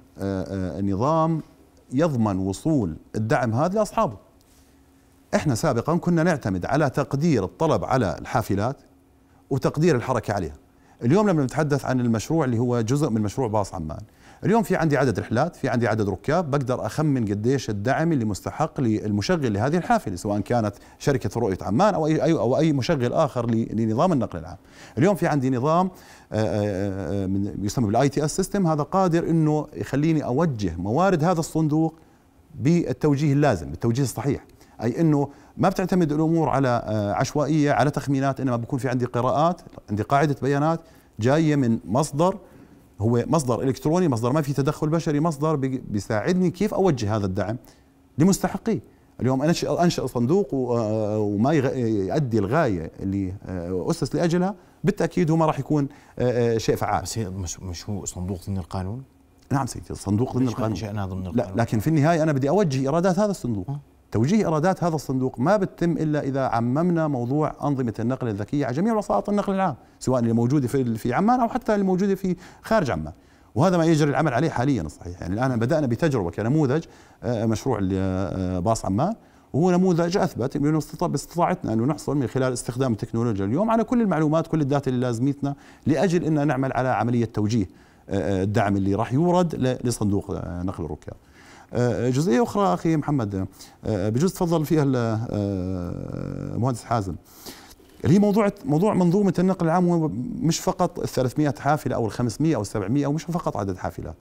Speaker 2: نظام يضمن وصول الدعم هذا لاصحابه. احنا سابقا كنا نعتمد على تقدير الطلب على الحافلات وتقدير الحركه عليها. اليوم لما نتحدث عن المشروع اللي هو جزء من مشروع باص عمان، اليوم في عندي عدد رحلات في عندي عدد ركاب بقدر أخمن قديش الدعم اللي مستحق للمشغل لهذه الحافلة سواء كانت شركة رؤية عمان أو أي, أو أي مشغل آخر لنظام النقل العام اليوم في عندي نظام آه، آه، آه، يسمى بالاي تي اس سيستم هذا قادر انه يخليني اوجه موارد هذا الصندوق بالتوجيه اللازم بالتوجيه الصحيح اي انه ما بتعتمد الامور على عشوائيه على تخمينات انما بكون في عندي قراءات عندي قاعده بيانات جايه من مصدر هو مصدر الكتروني مصدر ما في تدخل بشري مصدر بيساعدني كيف اوجه هذا الدعم لمستحقيه اليوم انا انشا صندوق آه، وما يؤدي الغايه اللي آه، اسس لاجلها بالتاكيد هو ما راح يكون آه، شيء فعال بس هي مش, مش هو صندوق ضمن القانون نعم سيدي الصندوق ضمن القانون ضمن القانون لا لكن في النهايه انا بدي اوجه ايرادات هذا الصندوق توجيه إيرادات هذا الصندوق ما بتتم إلا إذا عممنا موضوع أنظمة النقل الذكية على جميع وسائط النقل العام سواء الموجودة في في عمان أو حتى الموجودة في خارج عمان وهذا ما يجري العمل عليه حاليا صحيح يعني الآن بدأنا بتجربة كنموذج آه، آه، مشروع آه، باص عمان وهو نموذج اثبت انه باستطاعتنا انه نحصل من خلال استخدام التكنولوجيا اليوم على كل المعلومات كل الداتا اللي لازمتنا لاجل ان نعمل على عمليه توجيه الدعم اللي راح يورد لصندوق نقل الركاب. آه، جزئيه اخرى اخي محمد آه، بجوز تفضل فيها المهندس آه، حازم اللي هي موضوع موضوع منظومه النقل العام مش فقط ال 300 حافله او ال 500 او ال 700 ومش فقط عدد حافلات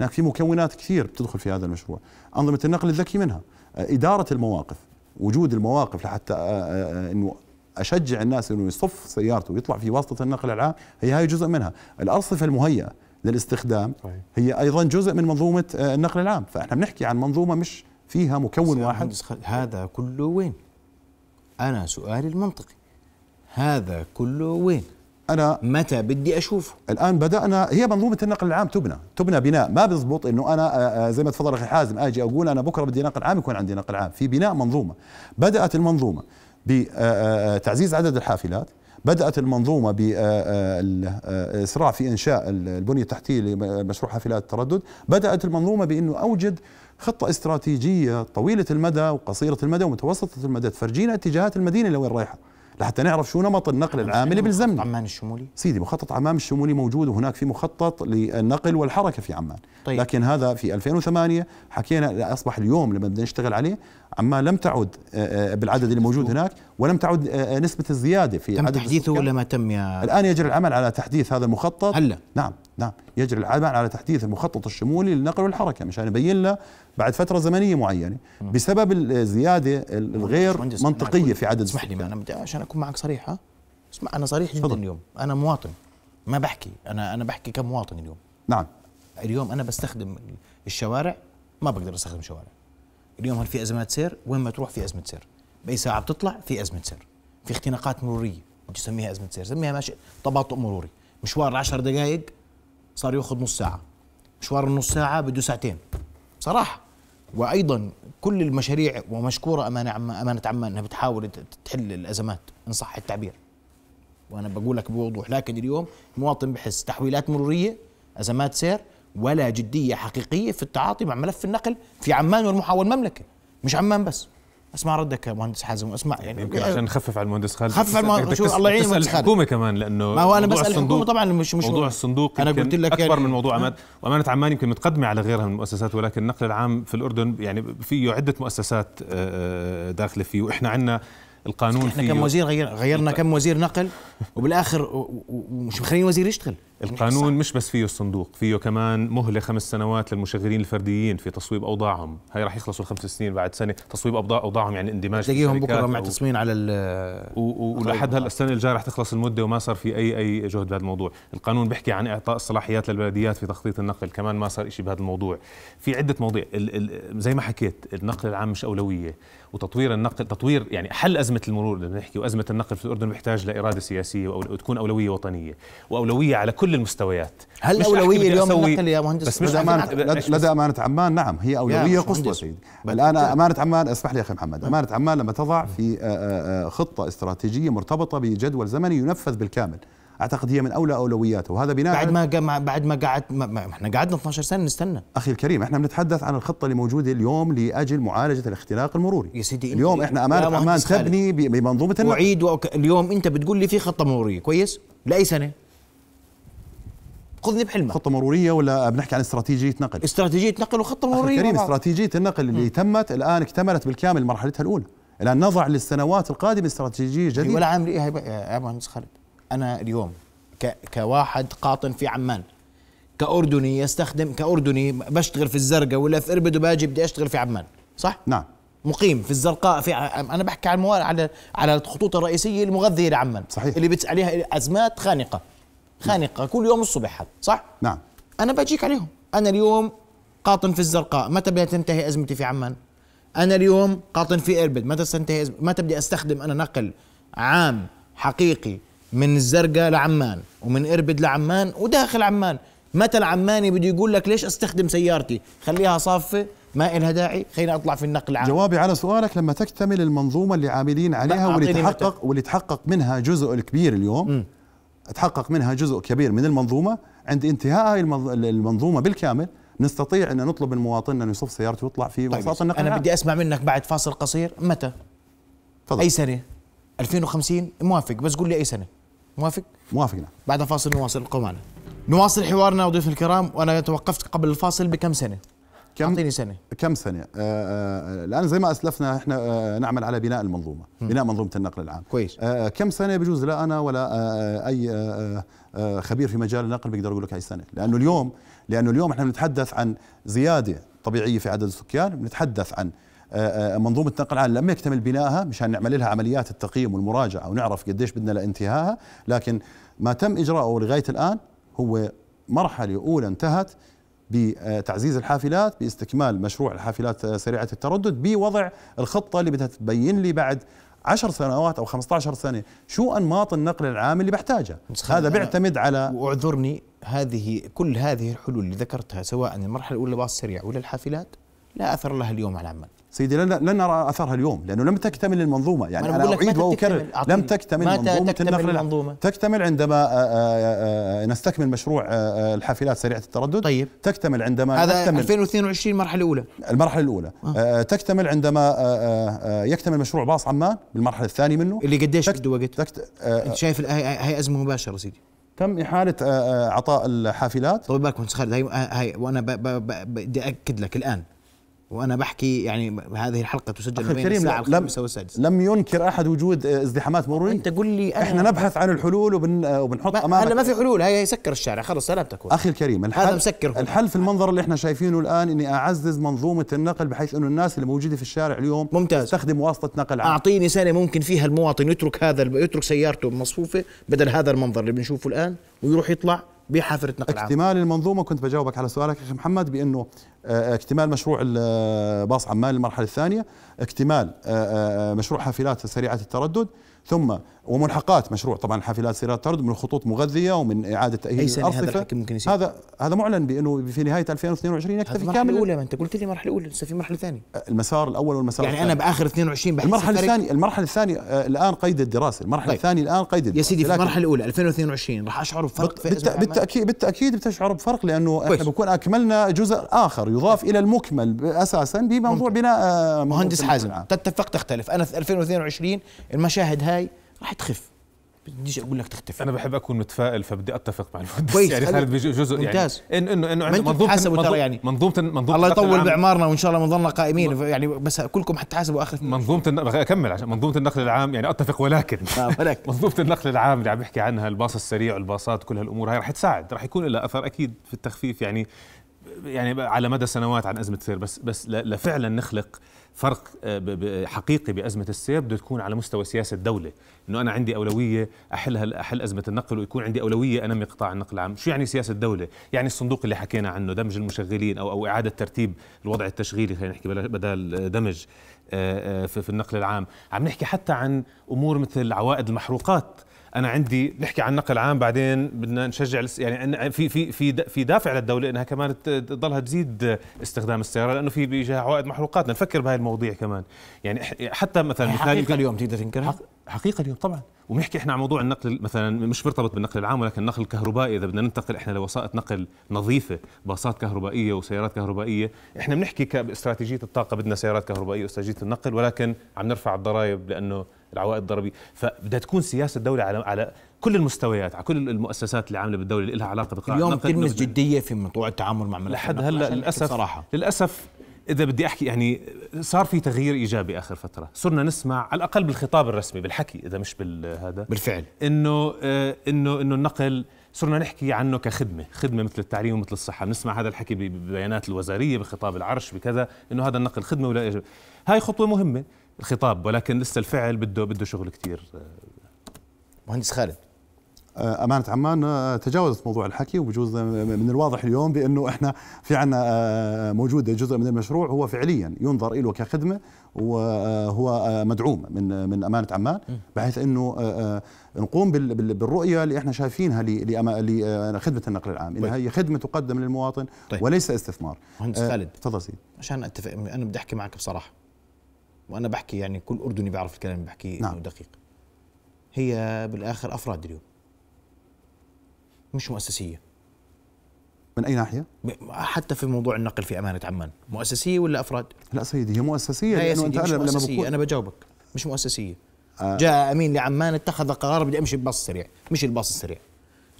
Speaker 2: هناك في مكونات كثير بتدخل في هذا المشروع انظمه النقل الذكي منها اداره المواقف وجود المواقف لحتى انه اشجع الناس انه يصف سيارته ويطلع في واسطه النقل العام هي هاي جزء منها الارصفه المهيئه للاستخدام هي ايضا جزء من منظومه آه، النقل العام فاحنا بنحكي عن منظومه مش فيها مكون واحد هذا كله وين انا سؤالي المنطقي هذا كله وين انا متى بدي اشوفه الان بدانا هي منظومه النقل العام تبنى تبنى بناء ما بيزبط انه انا آه، آه، زي ما تفضل اخي حازم اجي اقول انا بكره بدي نقل عام يكون عندي نقل عام في بناء منظومه بدات المنظومه بتعزيز عدد الحافلات بدأت المنظومة بالإسراع آه، آه، آه، في إنشاء البنية التحتية لمشروع حافلات التردد بدأت المنظومة بأنه أوجد خطة استراتيجية طويلة المدى وقصيرة المدى ومتوسطة المدى تفرجينا اتجاهات المدينة لوين رايحة لحتى نعرف شو نمط النقل العام اللي بيلزمنا عمان الشمولي سيدي مخطط عمان الشمولي موجود وهناك في مخطط للنقل والحركه في عمان طيب. لكن هذا في 2008 حكينا اصبح اليوم لما بدنا نشتغل عليه عما لم تعد آه، آه، بالعدد اللي موجود هناك ولم تعد آه، نسبه الزياده في تم عدد تحديثه ولا ما تم يا الان يجري العمل على تحديث هذا المخطط هلا نعم نعم يجري العمل على تحديث المخطط الشمولي للنقل والحركه مشان يبين له بعد فتره زمنيه معينه بسبب الزياده الغير منطقيه في عدد اسمح لي ما انا
Speaker 1: عشان اكون معك صريح ها اسمع انا صريح جدا اليوم انا مواطن ما بحكي انا انا بحكي كمواطن اليوم نعم اليوم انا بستخدم الشوارع ما بقدر استخدم شوارع اليوم هل في ازمات سير وين ما تروح في ازمه سير باي ساعه بتطلع في ازمه سير في اختناقات مروريه بدي اسميها ازمه سير سميها ماشي تباطؤ مروري مشوار 10 دقائق صار ياخذ نص ساعه مشوار النص ساعه بده ساعتين بصراحه وايضا كل المشاريع ومشكوره امانه عم امانه عمان انها بتحاول تحل الازمات ان صح التعبير وانا بقول لك بوضوح لكن اليوم المواطن بحس تحويلات مروريه ازمات سير ولا جدية حقيقية في التعاطي مع ملف النقل في عمان والمحاور المملكة مش عمان بس اسمع ردك يا مهندس حازم اسمع يعني, يعني يمكن يعني عشان
Speaker 3: نخفف على المهندس خالد خفف على المهندس شوف الله يعين المهندس خالد الحكومه كمان لانه ما هو انا بسال الحكومه طبعا مش مش موضوع الصندوق انا قلت لك اكبر يعني من موضوع عمان وامانه عمان يمكن متقدمه على غيرها من المؤسسات ولكن النقل العام في الاردن يعني فيه عده مؤسسات آه، آه، داخله فيه واحنا عندنا القانون احنا كم وزير غير غيرنا كم
Speaker 1: وزير نقل وبالاخر ومش مخلين وزير يشتغل
Speaker 3: القانون مش بس فيه الصندوق فيه كمان مهلة خمس سنوات للمشغلين الفرديين في تصويب أوضاعهم هاي راح يخلصوا الخمس سنين بعد سنة تصويب أوضاعهم يعني اندماج تلاقيهم بكرة مع تصميم على ال ولحد هلا السنة الجاية راح تخلص المدة وما صار في أي أي جهد بهذا الموضوع القانون بيحكي عن إعطاء الصلاحيات للبلديات في تخطيط النقل كمان ما صار شيء بهذا الموضوع في عدة مواضيع زي ما حكيت النقل العام مش أولوية وتطوير النقل تطوير يعني حل أزمة المرور اللي بنحكي وأزمة النقل في الأردن بيحتاج لإرادة سياسية وتكون أولوية وطنية وأولوية على كل كل المستويات هل اولويه اليوم النقل يا مهندس بس مش لدى امانه لدى, لدى
Speaker 2: امانه عمان نعم هي اولويه قصوى سيدي الان امانه عمان اسمح لي اخي محمد امانه عمان لما تضع في آه، آه، آه، خطه استراتيجيه مرتبطه بجدول زمني ينفذ بالكامل اعتقد هي من اولى اولوياته وهذا بناء
Speaker 1: بعد ما بعد ما قعد ما احنا قعدنا 12 سنه نستنى اخي الكريم احنا بنتحدث عن الخطه اللي موجوده
Speaker 2: اليوم لاجل معالجه الاختناق المروري يا سيدي اليوم احنا امانه عمان تبني بمنظومه اعيد
Speaker 1: وأك... اليوم انت بتقول لي في خطه مروريه كويس لاي سنه
Speaker 2: خذني بحلمك خطه مروريه ولا بنحكي عن استراتيجيه نقل استراتيجيه نقل وخطه مروريه كريم استراتيجيه النقل اللي م. تمت الان اكتملت بالكامل مرحلتها الاولى الان نضع للسنوات القادمه استراتيجيه جديده أيوة، ولا عامل
Speaker 1: ايه يا مهندس خالد
Speaker 2: انا اليوم ك...
Speaker 1: كواحد قاطن في عمان كاردني يستخدم كاردني بشتغل في الزرقاء ولا في اربد وباجي بدي اشتغل في عمان صح نعم مقيم في الزرقاء في انا بحكي عن على على الخطوط الرئيسيه المغذيه لعمان صحيح اللي بتسال عليها ازمات خانقه خانقه كل يوم الصبح حد صح نعم انا بجيك عليهم انا اليوم قاطن في الزرقاء متى بدها تنتهي ازمتي في عمان انا اليوم قاطن في اربد متى ستنتهي أزم... متى بدي استخدم انا نقل عام حقيقي من الزرقاء لعمان ومن اربد لعمان وداخل عمان متى العماني بده يقول لك ليش استخدم سيارتي خليها صافه
Speaker 2: ما إلها داعي خلينا أطلع في النقل العام جوابي على سؤالك لما تكتمل المنظومة اللي عاملين عليها واللي تحقق واللي تحقق منها جزء الكبير اليوم م. تحقق منها جزء كبير من المنظومه عند انتهاء هاي المنظومه بالكامل نستطيع ان نطلب من مواطننا انه يصف سيارته ويطلع في طيب وسط النقل انا العام.
Speaker 1: بدي اسمع منك بعد فاصل قصير متى فضل. اي سنه 2050 موافق بس قول لي اي سنه موافق موافق نعم بعد فاصل نواصل القمانه نواصل حوارنا وضيوف الكرام وانا توقفت قبل الفاصل بكم سنه كم اعطيني سنه
Speaker 2: كم سنه آه، آه، الان زي ما اسلفنا احنا آه، نعمل على بناء المنظومه م. بناء منظومه النقل العام كويس كم سنه بجوز لا انا ولا اي خبير في مجال النقل بيقدر يقول لك هاي السنه لانه اليوم لانه اليوم احنا بنتحدث عن زياده طبيعيه في عدد السكان بنتحدث عن منظومه نقل العام لما يكتمل بنائها مشان نعمل لها عمليات التقييم والمراجعه ونعرف قديش بدنا لانتهائها لكن ما تم اجراءه لغايه الان هو مرحله اولى انتهت بتعزيز الحافلات باستكمال مشروع الحافلات سريعة التردد بوضع الخطة اللي بدها تبين لي بعد عشر سنوات او 15 سنه شو انماط النقل العام اللي بحتاجها هذا بيعتمد على واعذرني
Speaker 1: هذه كل هذه الحلول اللي ذكرتها سواء المرحله الاولى باص سريع ولا الحافلات لا اثر
Speaker 2: لها اليوم على العمل سيدي لن لن نرى اثرها اليوم لانه لم تكتمل المنظومه يعني انا لك اعيد واكرر لم تكتمل منظومه النقل المنظومة؟ تكتمل عندما آآ آه، آآ آه، آه، نستكمل مشروع الحافلات سريعه التردد طيب تكتمل عندما هذا يكتمل 2022 المرحله الاولى المرحله الاولى آه. تكتمل عندما آآ يكتمل مشروع باص عمان بالمرحله الثانيه منه اللي قديش بده وقت؟ تكت... انت شايف هي ازمه مباشره سيدي تم إحالة عطاء
Speaker 1: الحافلات طيب بالك خالد هاي, هاي وأنا بدي أكد لك الآن وانا بحكي يعني هذه الحلقه تسجل بين الساعه الخامسه
Speaker 2: والسادسه لم ينكر احد وجود آه، ازدحامات مروريه انت قل لي أنا احنا نبحث عن الحلول وبن آه، وبنحط امامك هلا ما
Speaker 1: في حلول هي يسكر الشارع خلص
Speaker 2: سلامتك اخي الكريم الحل هذا مسكر الحل في المنظر اللي احنا شايفينه الان اني اعزز منظومه النقل بحيث انه الناس اللي موجوده في الشارع اليوم ممتاز تستخدم واسطه نقل عام اعطيني سنه ممكن فيها المواطن يترك هذا يترك سيارته مصفوفه بدل هذا المنظر اللي بنشوفه الان ويروح يطلع بحافره نقل عام اكتمال المنظومه كنت بجاوبك على سؤالك اخي محمد بانه آه، آه، اكتمال مشروع آه، باص عمان للمرحله الثانيه اكتمال مشروع حافلات سريعه التردد ثم وملحقات مشروع طبعا حافلات سيارات طرد من خطوط مغذيه ومن اعاده تاهيل اي سنه هذا ممكن يصير هذا هذا معلن بانه في نهايه 2022 يكتفي كامل المرحله الاولى ما انت قلت لي مرحله اولى لسه في مرحله ثانيه المسار الاول والمسار يعني الثاني. انا باخر 22 بحس المرحله الثانيه المرحله الثانيه آه، الان قيد الدراسه المرحله طيب. الثانيه الان قيد الدراسه يا سيدي في المرحله الاولى 2022 راح اشعر بفرق في بالتأكيد, بالتاكيد بالتاكيد بتشعر بفرق لانه احنا بكون اكملنا جزء اخر يضاف الى المكمل اساسا بموضوع بناء آه،
Speaker 3: مهندس حازم تتفق تختلف
Speaker 2: انا في 2022 المشاهد هاي
Speaker 3: راح تخف بديش اقول لك تختفي انا بحب اكون متفائل فبدي اتفق مع المهندس كويس يعني خالد بجزء يعني ممتاز انه انه انه عندنا منظومه منظومه يعني منظومه منظومه الله يطول باعمارنا وان شاء الله بنضلنا قائمين م... يعني بس كلكم حتحاسبوا اخر منظومه اكمل عشان منظومه النقل العام يعني اتفق ولكن آه، ولكن منظومه النقل العام اللي عم بحكي عنها الباص السريع والباصات كل هالامور هاي رح تساعد رح يكون لها اثر اكيد في التخفيف يعني يعني على مدى سنوات عن ازمه سير بس بس لفعلا نخلق فرق آه، حقيقي بازمه السير بده تكون على مستوى سياسه الدوله انه انا عندي اولويه احلها احل ازمه النقل ويكون عندي اولويه انمي قطاع النقل العام شو يعني سياسه الدوله يعني الصندوق اللي حكينا عنه دمج المشغلين او او اعاده ترتيب الوضع التشغيلي خلينا نحكي بدل دمج آه، آه، في النقل العام عم نحكي حتى عن امور مثل عوائد المحروقات انا عندي نحكي عن نقل عام بعدين بدنا نشجع يعني في في في في دافع للدوله انها كمان تضلها تزيد استخدام السياره لانه في بيجي عوائد محروقات نفكر بهي المواضيع كمان يعني حتى مثلا حقيقه اليوم تقدر تنكرها حقيقه اليوم طبعا وبنحكي احنا عن موضوع النقل مثلا مش مرتبط بالنقل العام ولكن النقل الكهربائي اذا بدنا ننتقل احنا لوسائط نقل نظيفه باصات كهربائيه وسيارات كهربائيه احنا بنحكي كاستراتيجيه الطاقه بدنا سيارات كهربائيه واستراتيجيه النقل ولكن عم نرفع الضرائب لانه العوائد الضريبيه فبدها تكون سياسه الدوله على على كل المستويات على كل المؤسسات اللي عامله بالدوله اللي لها علاقه بقطاع اليوم كلمه جديه في موضوع التعامل مع لحد هلا للاسف صراحة. للاسف اذا بدي احكي يعني صار في تغيير ايجابي اخر فتره صرنا نسمع على الاقل بالخطاب الرسمي بالحكي اذا مش بالهذا بالفعل انه آه، انه انه النقل صرنا نحكي عنه كخدمه خدمه مثل التعليم ومثل الصحه نسمع هذا الحكي ببيانات الوزاريه بخطاب العرش بكذا انه هذا النقل خدمه ولا يجب هاي خطوه مهمه الخطاب ولكن لسه الفعل بده بده شغل كثير آه.
Speaker 2: مهندس خالد آه، امانه عمان آه، تجاوزت موضوع الحكي وبجوز من الواضح اليوم بانه احنا في عنا آه، موجود جزء من المشروع هو فعليا ينظر إليه كخدمه وهو مدعوم من من امانه عمان بحيث انه نقوم بالرؤيه اللي احنا شايفينها لخدمه النقل العام انها طيب. هي خدمه تقدم للمواطن طيب. وليس استثمار مهندس خالد تفضل سيدي
Speaker 1: عشان اتفق انا بدي احكي معك بصراحه وانا بحكي يعني كل اردني بيعرف الكلام اللي بحكيه نعم. دقيق هي بالاخر افراد اليوم مش مؤسسيه من اي ناحيه؟ حتى في موضوع النقل في امانه عمان، مؤسسيه ولا افراد؟ لا سيدي هي مؤسسيه لا يا سيدي انت مش لما مؤسسية بقول... انا بجاوبك مش مؤسسيه آه. جاء امين لعمان اتخذ قرار بدي امشي بباص سريع، مش الباص السريع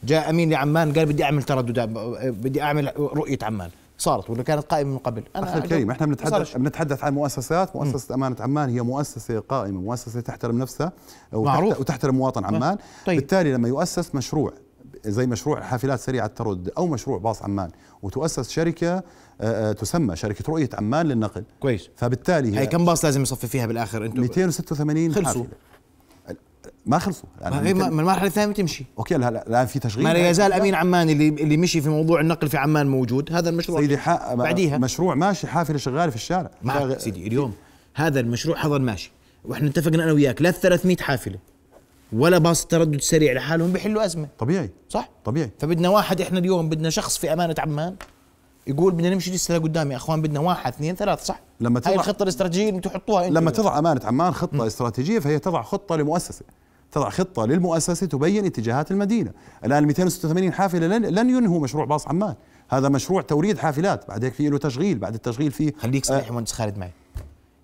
Speaker 1: جاء امين لعمان قال بدي اعمل ترددات
Speaker 2: بدي اعمل رؤيه عمان صارت ولا كانت قائمه من قبل انا اخي الكريم احنا بنتحدث بنتحدث عن مؤسسات مؤسسه م. امانه عمان هي مؤسسه قائمه مؤسسه تحترم نفسها وتحترم, معروف. وتحترم مواطن عمان طيب. بالتالي لما يؤسس مشروع زي مشروع حافلات سريعة الترد أو مشروع باص عمان وتؤسس شركة آه، آه، تسمى شركة رؤية عمان للنقل كويس فبالتالي هي كم
Speaker 1: باص لازم يصفي فيها بالآخر أنتم
Speaker 2: 286 خلصوا ما خلصوا يعني ما من المرحله الثانيه تمشي اوكي هلا الان في تشغيل ما لا يزال امين
Speaker 1: عمان اللي اللي مشي في موضوع النقل في عمان موجود هذا المشروع سيدي بعديها مشروع ماشي حافله شغاله في الشارع معك سيدي اليوم هذا المشروع حضر ماشي واحنا اتفقنا انا وياك لا 300 حافله ولا باص تردد سريع لحالهم بيحلوا ازمه طبيعي صح طبيعي فبدنا واحد احنا اليوم بدنا شخص في امانه عمان يقول بدنا نمشي لسه لقدام يا اخوان بدنا واحد اثنين ثلاث صح
Speaker 2: لما تضع هاي الخطه الاستراتيجيه اللي تحطوها لما تضع امانه عمان خطه م. استراتيجيه فهي تضع خطه لمؤسسه تضع خطة للمؤسسة تبين اتجاهات المدينة الآن 286 حافلة لن, لن ينهوا مشروع باص عمان هذا مشروع توريد حافلات بعد هيك في له تشغيل بعد التشغيل في خليك صريح آه مهندس خالد معي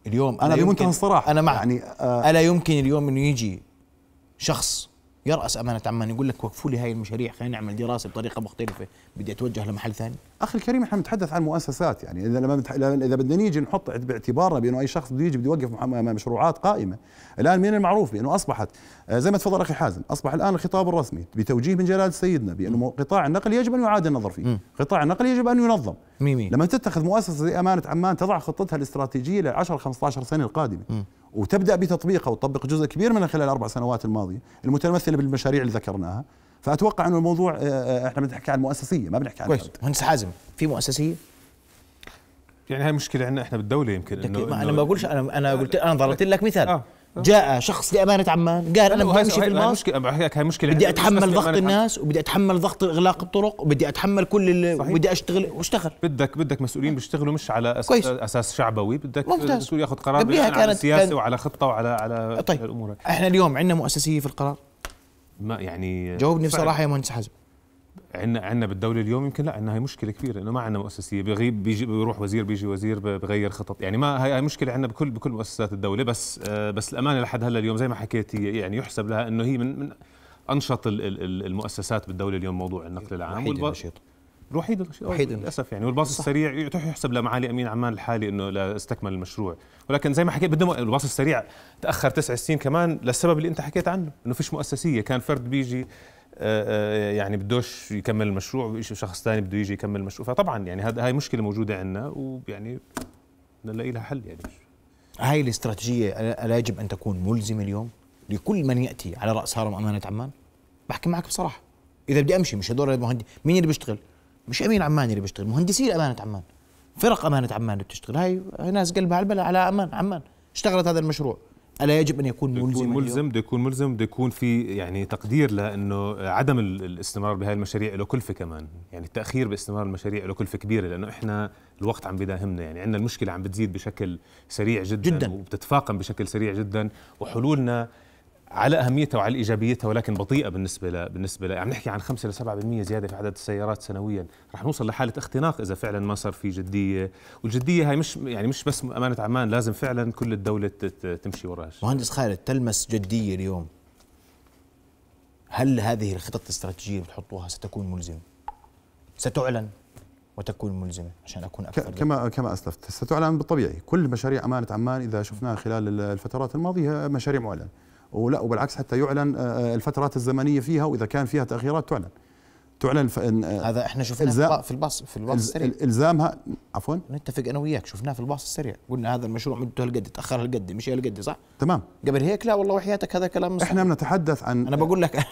Speaker 2: اليوم أنا, أنا بمنتهى
Speaker 1: الصراحة أنا مع يعني آه ألا يمكن اليوم أنه يجي شخص يرأس أمانة عمان يقول لك وقفوا لي هاي المشاريع خلينا نعمل دراسة بطريقة مختلفة بدي أتوجه لمحل ثاني
Speaker 2: اخي الكريم احنا بنتحدث عن مؤسسات يعني اذا لما اذا بدنا نيجي نحط باعتبارنا بانه اي شخص بده يجي بده يوقف مشروعات قائمه الان من المعروف بانه اصبحت آه، زي ما تفضل اخي حازم اصبح الان الخطاب الرسمي بتوجيه من جلاله سيدنا بانه قطاع النقل يجب ان يعاد النظر فيه قطاع النقل يجب ان ينظم ميمي. لما تتخذ مؤسسه زي امانه عمان تضع خطتها الاستراتيجيه ل 10 15 سنه القادمه وتبدا بتطبيقها وتطبق جزء كبير منها خلال الاربع سنوات الماضيه المتمثله بالمشاريع اللي ذكرناها فاتوقع انه الموضوع آه، آه، احنا بنحكي عن مؤسسيه ما بنحكي عن كويس مهندس حازم في مؤسسيه
Speaker 3: يعني هاي مشكله عندنا احنا بالدوله يمكن
Speaker 1: انه ما انا ما بقولش انا انا آه، قلت انا ضربت لك مثال آه. جاء شخص لامانه عمان قال انا بدي امشي في الماس
Speaker 3: هاي مشكله بدي اتحمل ضغط الناس
Speaker 1: وبدي اتحمل ضغط اغلاق الطرق وبدي اتحمل
Speaker 3: كل وبدي اشتغل واشتغل بدك بدك مسؤولين بيشتغلوا مش على اساس كويس. اساس شعبوي بدك مسؤول ياخذ قرار على سياسه كان... وعلى خطه وعلى على طيب الامور
Speaker 1: احنا اليوم عندنا مؤسسيه في القرار
Speaker 3: ما يعني جاوبني بصراحه يا مهندس حزب عندنا عندنا بالدوله اليوم يمكن لا عندنا هي مشكله كبيره انه ما عندنا مؤسسيه بغيب بيجي بيروح وزير بيجي وزير بغير خطط يعني ما هي مشكله عندنا بكل بكل مؤسسات الدوله بس آه، بس الامانه لحد هلا اليوم زي ما حكيت هي يعني يحسب لها انه هي من من انشط المؤسسات بالدوله اليوم موضوع النقل العام والنشيط الوحيد الوحيد للاسف يعني والباص صح. السريع يحسب لمعالي امين عمان الحالي انه لا استكمل المشروع ولكن زي ما حكيت بدهم الباص السريع تاخر تسع سنين كمان للسبب اللي انت حكيت عنه انه فيش مؤسسيه كان فرد بيجي آه، آه، يعني بدوش يكمل المشروع شخص ثاني بده يجي يكمل المشروع فطبعا يعني هذا هاي مشكله موجوده عندنا ويعني بدنا نلاقي لها حل يعني
Speaker 1: هاي الاستراتيجيه الا يجب ان تكون ملزمه اليوم لكل من ياتي على راس هرم امانه عمان بحكي معك بصراحه اذا بدي امشي مش هدول المهندس مين اللي بيشتغل مش امين عمان اللي بيشتغل مهندسين امانه عمان فرق امانه عمان اللي بتشتغل هاي ناس قلبها على على امان عمان اشتغلت هذا المشروع الا يجب ان يكون ملزم ملزم
Speaker 3: بده يكون ملزم بده يكون في يعني تقدير لانه عدم الاستمرار بهاي المشاريع له كلفه كمان يعني التاخير باستمرار المشاريع له كلفه كبيره لانه احنا الوقت عم بداهمنا يعني عندنا المشكله عم بتزيد بشكل سريع جدا, جدا. وبتتفاقم بشكل سريع جدا وحلولنا على اهميتها وعلى ايجابيتها ولكن بطيئه بالنسبه ل... بالنسبه ل... عم نحكي عن 5 ل 7% زياده في عدد السيارات سنويا، رح نوصل لحاله اختناق اذا فعلا ما صار في جديه، والجديه هاي مش يعني مش بس امانه عمان، لازم فعلا كل الدوله تمشي وراها.
Speaker 1: مهندس خالد تلمس جديه اليوم. هل هذه الخطط الاستراتيجيه اللي بتحطوها ستكون ملزمه؟ ستعلن وتكون ملزمه عشان اكون اكثر كما
Speaker 2: كما اسلفت ستعلن بالطبيعي، كل مشاريع امانه عمان اذا شفناها خلال الفترات الماضيه مشاريع معلنه. ولا وبالعكس حتى يعلن آه، آه، الفترات الزمنيه فيها واذا كان فيها تاخيرات تعلن تعلن ف... هذا احنا شفناه إلزام في الباص في الباص السريع الزامها عفوا نتفق انا وياك شفناه في الباص السريع
Speaker 1: قلنا هذا المشروع مدته هالقد تاخر هالقد مشي هالقد صح تمام قبل هيك لا والله وحياتك هذا كلام مستحيل. احنا
Speaker 2: بنتحدث عن انا بقول لك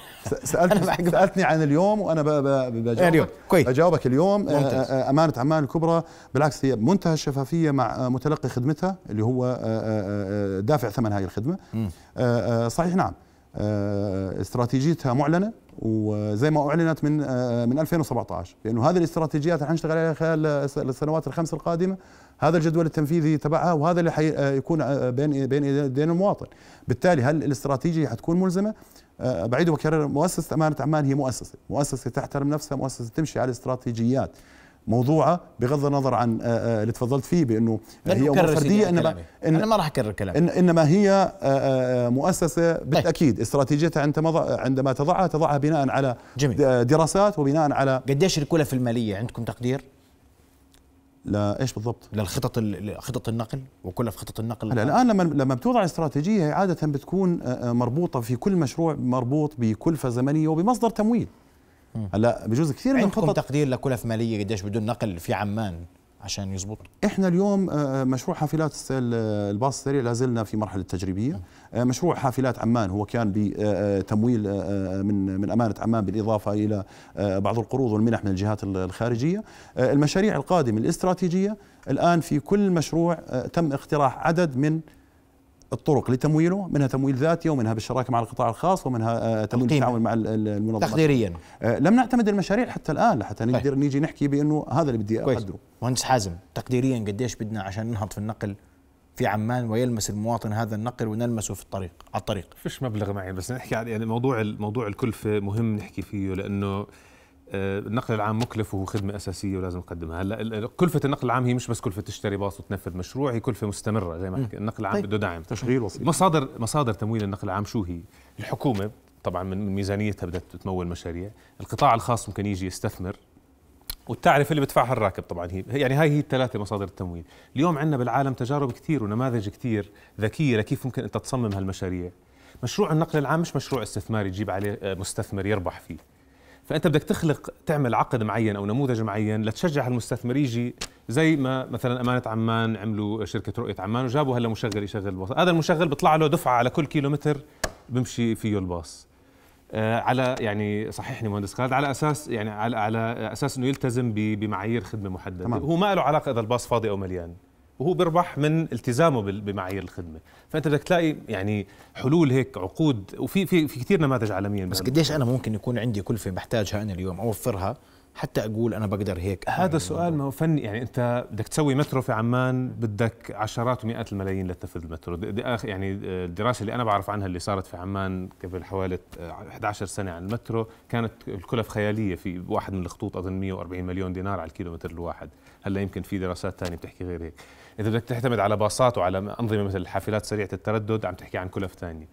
Speaker 2: سالت سالتني عن اليوم وانا ب... ب... بجاوبك اليوم كويس بجاوبك اليوم آه، ممتاز. آه، آه، امانه عمان الكبرى بالعكس هي منتهى الشفافيه مع متلقي خدمتها اللي هو دافع ثمن هذه الخدمه صحيح نعم استراتيجيتها معلنه وزي ما اعلنت من آه، آه، من 2017 لانه هذه الاستراتيجيات اللي حنشتغل عليها خلال آه، السنوات الخمس القادمه هذا الجدول التنفيذي تبعها وهذا اللي حيكون بين بين ايدين المواطن بالتالي هل الاستراتيجيه حتكون ملزمه بعيد واكرر مؤسسه امانه عمان هي مؤسسه مؤسسه تحترم نفسها مؤسسه تمشي على استراتيجيات موضوعه بغض النظر عن آه، آه، اللي تفضلت فيه بانه هي امور فرديه انما يعني. إن انا ما راح اكرر كلامي إن انما هي آه، مؤسسه طيب. بالتاكيد استراتيجيتها عندما عندما تضعها تضعها بناء على جميل. دراسات وبناء على قديش الكلف الماليه عندكم تقدير؟ لا ايش بالضبط؟ للخطط خطط النقل
Speaker 1: وكلف خطط النقل هلا الان
Speaker 2: لما لما بتوضع استراتيجيه عاده بتكون مربوطه في كل مشروع مربوط بكلفه زمنيه وبمصدر تمويل هلا بجوز كثير من الخطط تقدير لكلف ماليه قديش بدون نقل في عمان عشان يزبط احنا اليوم آه، آه، مشروع حافلات آه، الباص السريع لا زلنا في مرحله تجريبيه مشروع حافلات عمان هو كان بتمويل من من امانه عمان بالاضافه الى بعض القروض والمنح من الجهات الخارجيه المشاريع القادمه الاستراتيجيه الان في كل مشروع تم اقتراح عدد من الطرق لتمويله منها تمويل ذاتي ومنها بالشراكه مع القطاع الخاص ومنها آه، تمويل التعاون مع المنظمات تقديريا آه، لم نعتمد المشاريع حتى الان لحتى طيب. نقدر نيجي نحكي بانه هذا اللي بدي اقدره مهندس حازم تقديريا قديش بدنا عشان ننهض في النقل
Speaker 1: في عمان ويلمس المواطن هذا النقل ونلمسه في الطريق
Speaker 3: على الطريق فيش مبلغ معي بس نحكي يعني موضوع موضوع الكلفه مهم نحكي فيه لانه النقل العام مكلف وهو خدمة أساسية ولازم نقدمها هلا كلفة النقل العام هي مش بس كلفة تشتري باص وتنفذ مشروع هي كلفة مستمرة زي ما حكي النقل العام طيب. بده دعم تشغيل وسيط مصادر مصادر تمويل النقل العام شو هي؟ الحكومة طبعا من ميزانيتها بدها تمول مشاريع، القطاع الخاص ممكن يجي يستثمر والتعرفة اللي بدفعها الراكب طبعا هي يعني هاي هي الثلاثة مصادر التمويل، اليوم عندنا بالعالم تجارب كثير ونماذج كثير ذكية لكيف ممكن أنت تصمم هالمشاريع. مشروع النقل العام مش مشروع استثماري يجيب عليه آه، مستثمر يربح فيه فانت بدك تخلق تعمل عقد معين او نموذج معين لتشجع المستثمر يجي زي ما مثلا امانه عمان عملوا شركه رؤيه عمان وجابوا هلا مشغل يشغل الباص هذا المشغل بيطلع له دفعه على كل كيلومتر بمشي فيه الباص آه، على يعني صححني مهندس خالد على اساس يعني على على اساس انه يلتزم بمعايير خدمه محدده تمام. هو ما له علاقه اذا الباص فاضي او مليان وهو بيربح من التزامه بمعايير الخدمه فانت بدك تلاقي يعني حلول هيك عقود وفي في في كثير نماذج عالميا بس قديش انا ممكن يكون عندي كلفه بحتاجها انا اليوم اوفرها حتى اقول انا بقدر هيك هذا يعني سؤال ما هو فني يعني انت بدك تسوي مترو في عمان بدك عشرات ومئات الملايين لتنفذ المترو دي دي آخر يعني الدراسه اللي انا بعرف عنها اللي صارت في عمان قبل حوالي 11 سنه عن المترو كانت الكلف خياليه في واحد من الخطوط اظن 140 مليون دينار على الكيلومتر الواحد هلا يمكن في دراسات ثانيه بتحكي غير هيك اذا بدك تعتمد على باصات وعلى انظمه مثل الحافلات سريعه التردد عم تحكي عن كلف ثانيه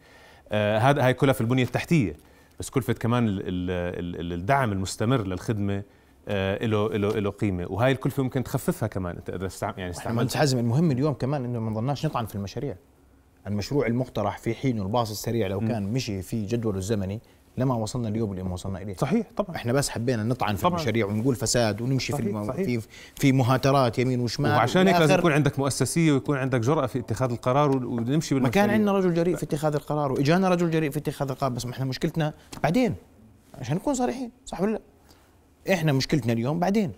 Speaker 3: آه، هذا هاي كلف البنيه التحتيه بس كلفه كمان الدعم المستمر للخدمه آه، له له له قيمه وهي الكلفه ممكن تخففها كمان انت اذا استعمل يعني استعملت حازم
Speaker 1: المهم اليوم كمان انه ما نضلناش نطعن في المشاريع المشروع المقترح في حينه الباص السريع لو كان مشي في جدوله الزمني لما وصلنا اليوم اللي وصلنا اليه صحيح طبعا احنا بس حبينا نطعن في المشاريع ونقول فساد ونمشي صحيح في الم... صحيح. في في مهاترات
Speaker 3: يمين وشمال وعشان هيك لازم يكون عندك مؤسسيه ويكون عندك جرأه في اتخاذ القرار ونمشي بالمشاريع ما كان عندنا
Speaker 1: رجل جريء في اتخاذ القرار واجانا رجل جريء في اتخاذ القرار بس ما احنا مشكلتنا بعدين عشان نكون صريحين صح ولا لا احنا مشكلتنا اليوم بعدين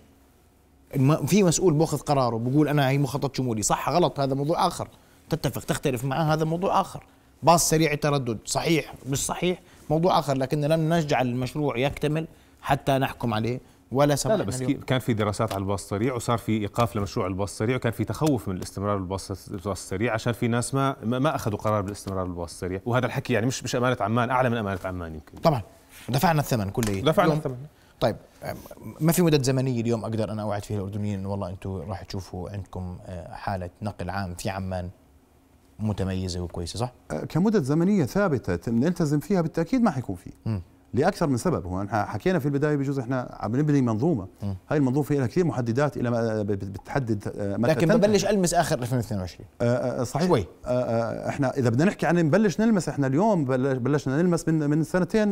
Speaker 1: في مسؤول باخذ قراره بقول انا هي مخطط شمولي صح غلط هذا موضوع اخر تتفق تختلف معه هذا موضوع اخر باص سريع التردد صحيح مش صحيح موضوع اخر لكن لم نجعل المشروع يكتمل حتى نحكم عليه ولا سبب لا, لا بس اليوم.
Speaker 3: كان في دراسات على الباص السريع وصار في ايقاف لمشروع الباص السريع وكان في تخوف من الاستمرار بالباص السريع عشان في ناس ما ما اخذوا قرار بالاستمرار بالباص السريع وهذا الحكي يعني مش مش امانه عمان اعلى من امانه عمان يمكن
Speaker 1: طبعا دفعنا الثمن كله دفعنا الثمن طيب ما في مدد زمنيه اليوم اقدر انا اوعد فيها الاردنيين والله انتم راح تشوفوا عندكم آه، حاله نقل عام في
Speaker 2: عمان متميزه وكويسه صح؟ أه، كمدة زمنيه ثابته نلتزم فيها بالتاكيد ما حيكون فيه. لاكثر من سبب هو حكينا في البدايه بجوز احنا عم نبني منظومه م. هاي المنظومه فيها كثير محددات الى ما بتحدد آه، متى لكن ببلش
Speaker 1: المس اخر 2022
Speaker 2: آآ آه، آه، صحيح شوي آآ احنا اذا بدنا نحكي عن نبلش نلمس احنا اليوم بلشنا نلمس من من سنتين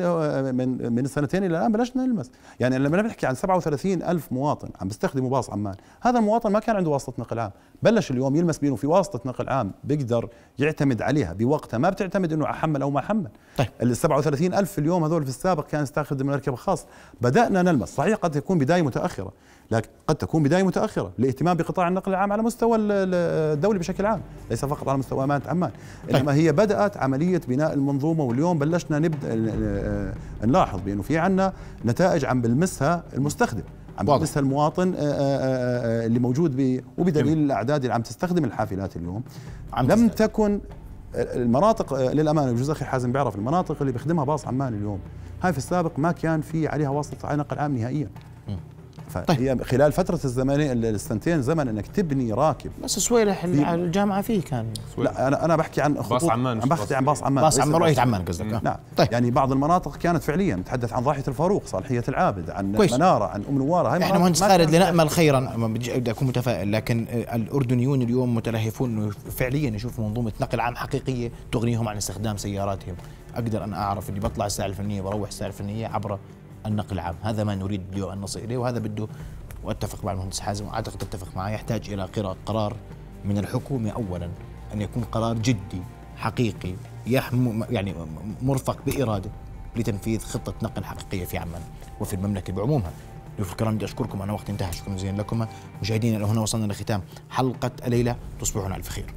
Speaker 2: من من سنتين الى الان بلشنا نلمس يعني لما نحكي عن 37 الف مواطن عم بيستخدموا باص عمان هذا المواطن ما كان عنده واسطه نقل عام بلش اليوم يلمس بانه في واسطه نقل عام بيقدر يعتمد عليها بوقتها ما بتعتمد انه حمل او ما حمل طيب ال 37 الف اليوم هذول في الساعه السابق كانت تستخدم المركب الخاص بدأنا نلمس صحيح قد تكون بداية متأخرة لكن قد تكون بداية متأخرة للاهتمام بقطاع النقل العام على مستوى الدولي بشكل عام ليس فقط على مستوى أمانة عمان طيب. إنما هي بدأت عملية بناء المنظومة واليوم بلشنا نبدأ آه، نلاحظ بأنه في عنا نتائج عم بلمسها المستخدم عم بلمسها المواطن آه، آه، اللي موجود وبدليل الأعداد اللي عم تستخدم الحافلات اليوم عم لم تستخدم. تكن المناطق للامانه بجوز اخي حازم بيعرف المناطق اللي بيخدمها باص عمان اليوم هاي في السابق ما كان في عليها واسطه عين نقل عام نهائيا طيب. فهي طيب. خلال فتره الزمانية السنتين زمن انك تبني راكب بس سويلح في... الجامعه فيه كان سويلح. لا انا انا بحكي عن خطوط باص عمان عم بحكي عن باص عمان باص عمان رؤيه عمان قصدك نعم طيب. يعني بعض المناطق كانت فعليا نتحدث عن ضاحيه الفاروق صالحيه العابد عن كويس. مناره عن ام نواره هاي احنا مهندس خالد لنامل
Speaker 1: خيرا بدي اكون متفائل لكن الاردنيون اليوم متلهفون انه فعليا يشوفوا منظومه نقل عام حقيقيه تغنيهم عن استخدام سياراتهم اقدر انا اعرف اني بطلع الساعه الفنية بروح الساعه الفنية عبر النقل العام هذا ما نريد اليوم أن نصل إليه وهذا بده وأتفق مع المهندس حازم وأعتقد تتفق معه يحتاج إلى قرار من الحكومة أولا أن يكون قرار جدي حقيقي يحم يعني مرفق بإرادة لتنفيذ خطة نقل حقيقية في عمان وفي المملكة بعمومها ضيوف الكرام بدي اشكركم انا وقت انتهى شكرا جزيلا لكم مشاهدينا الى هنا وصلنا لختام حلقه الليله تصبحون على الف خير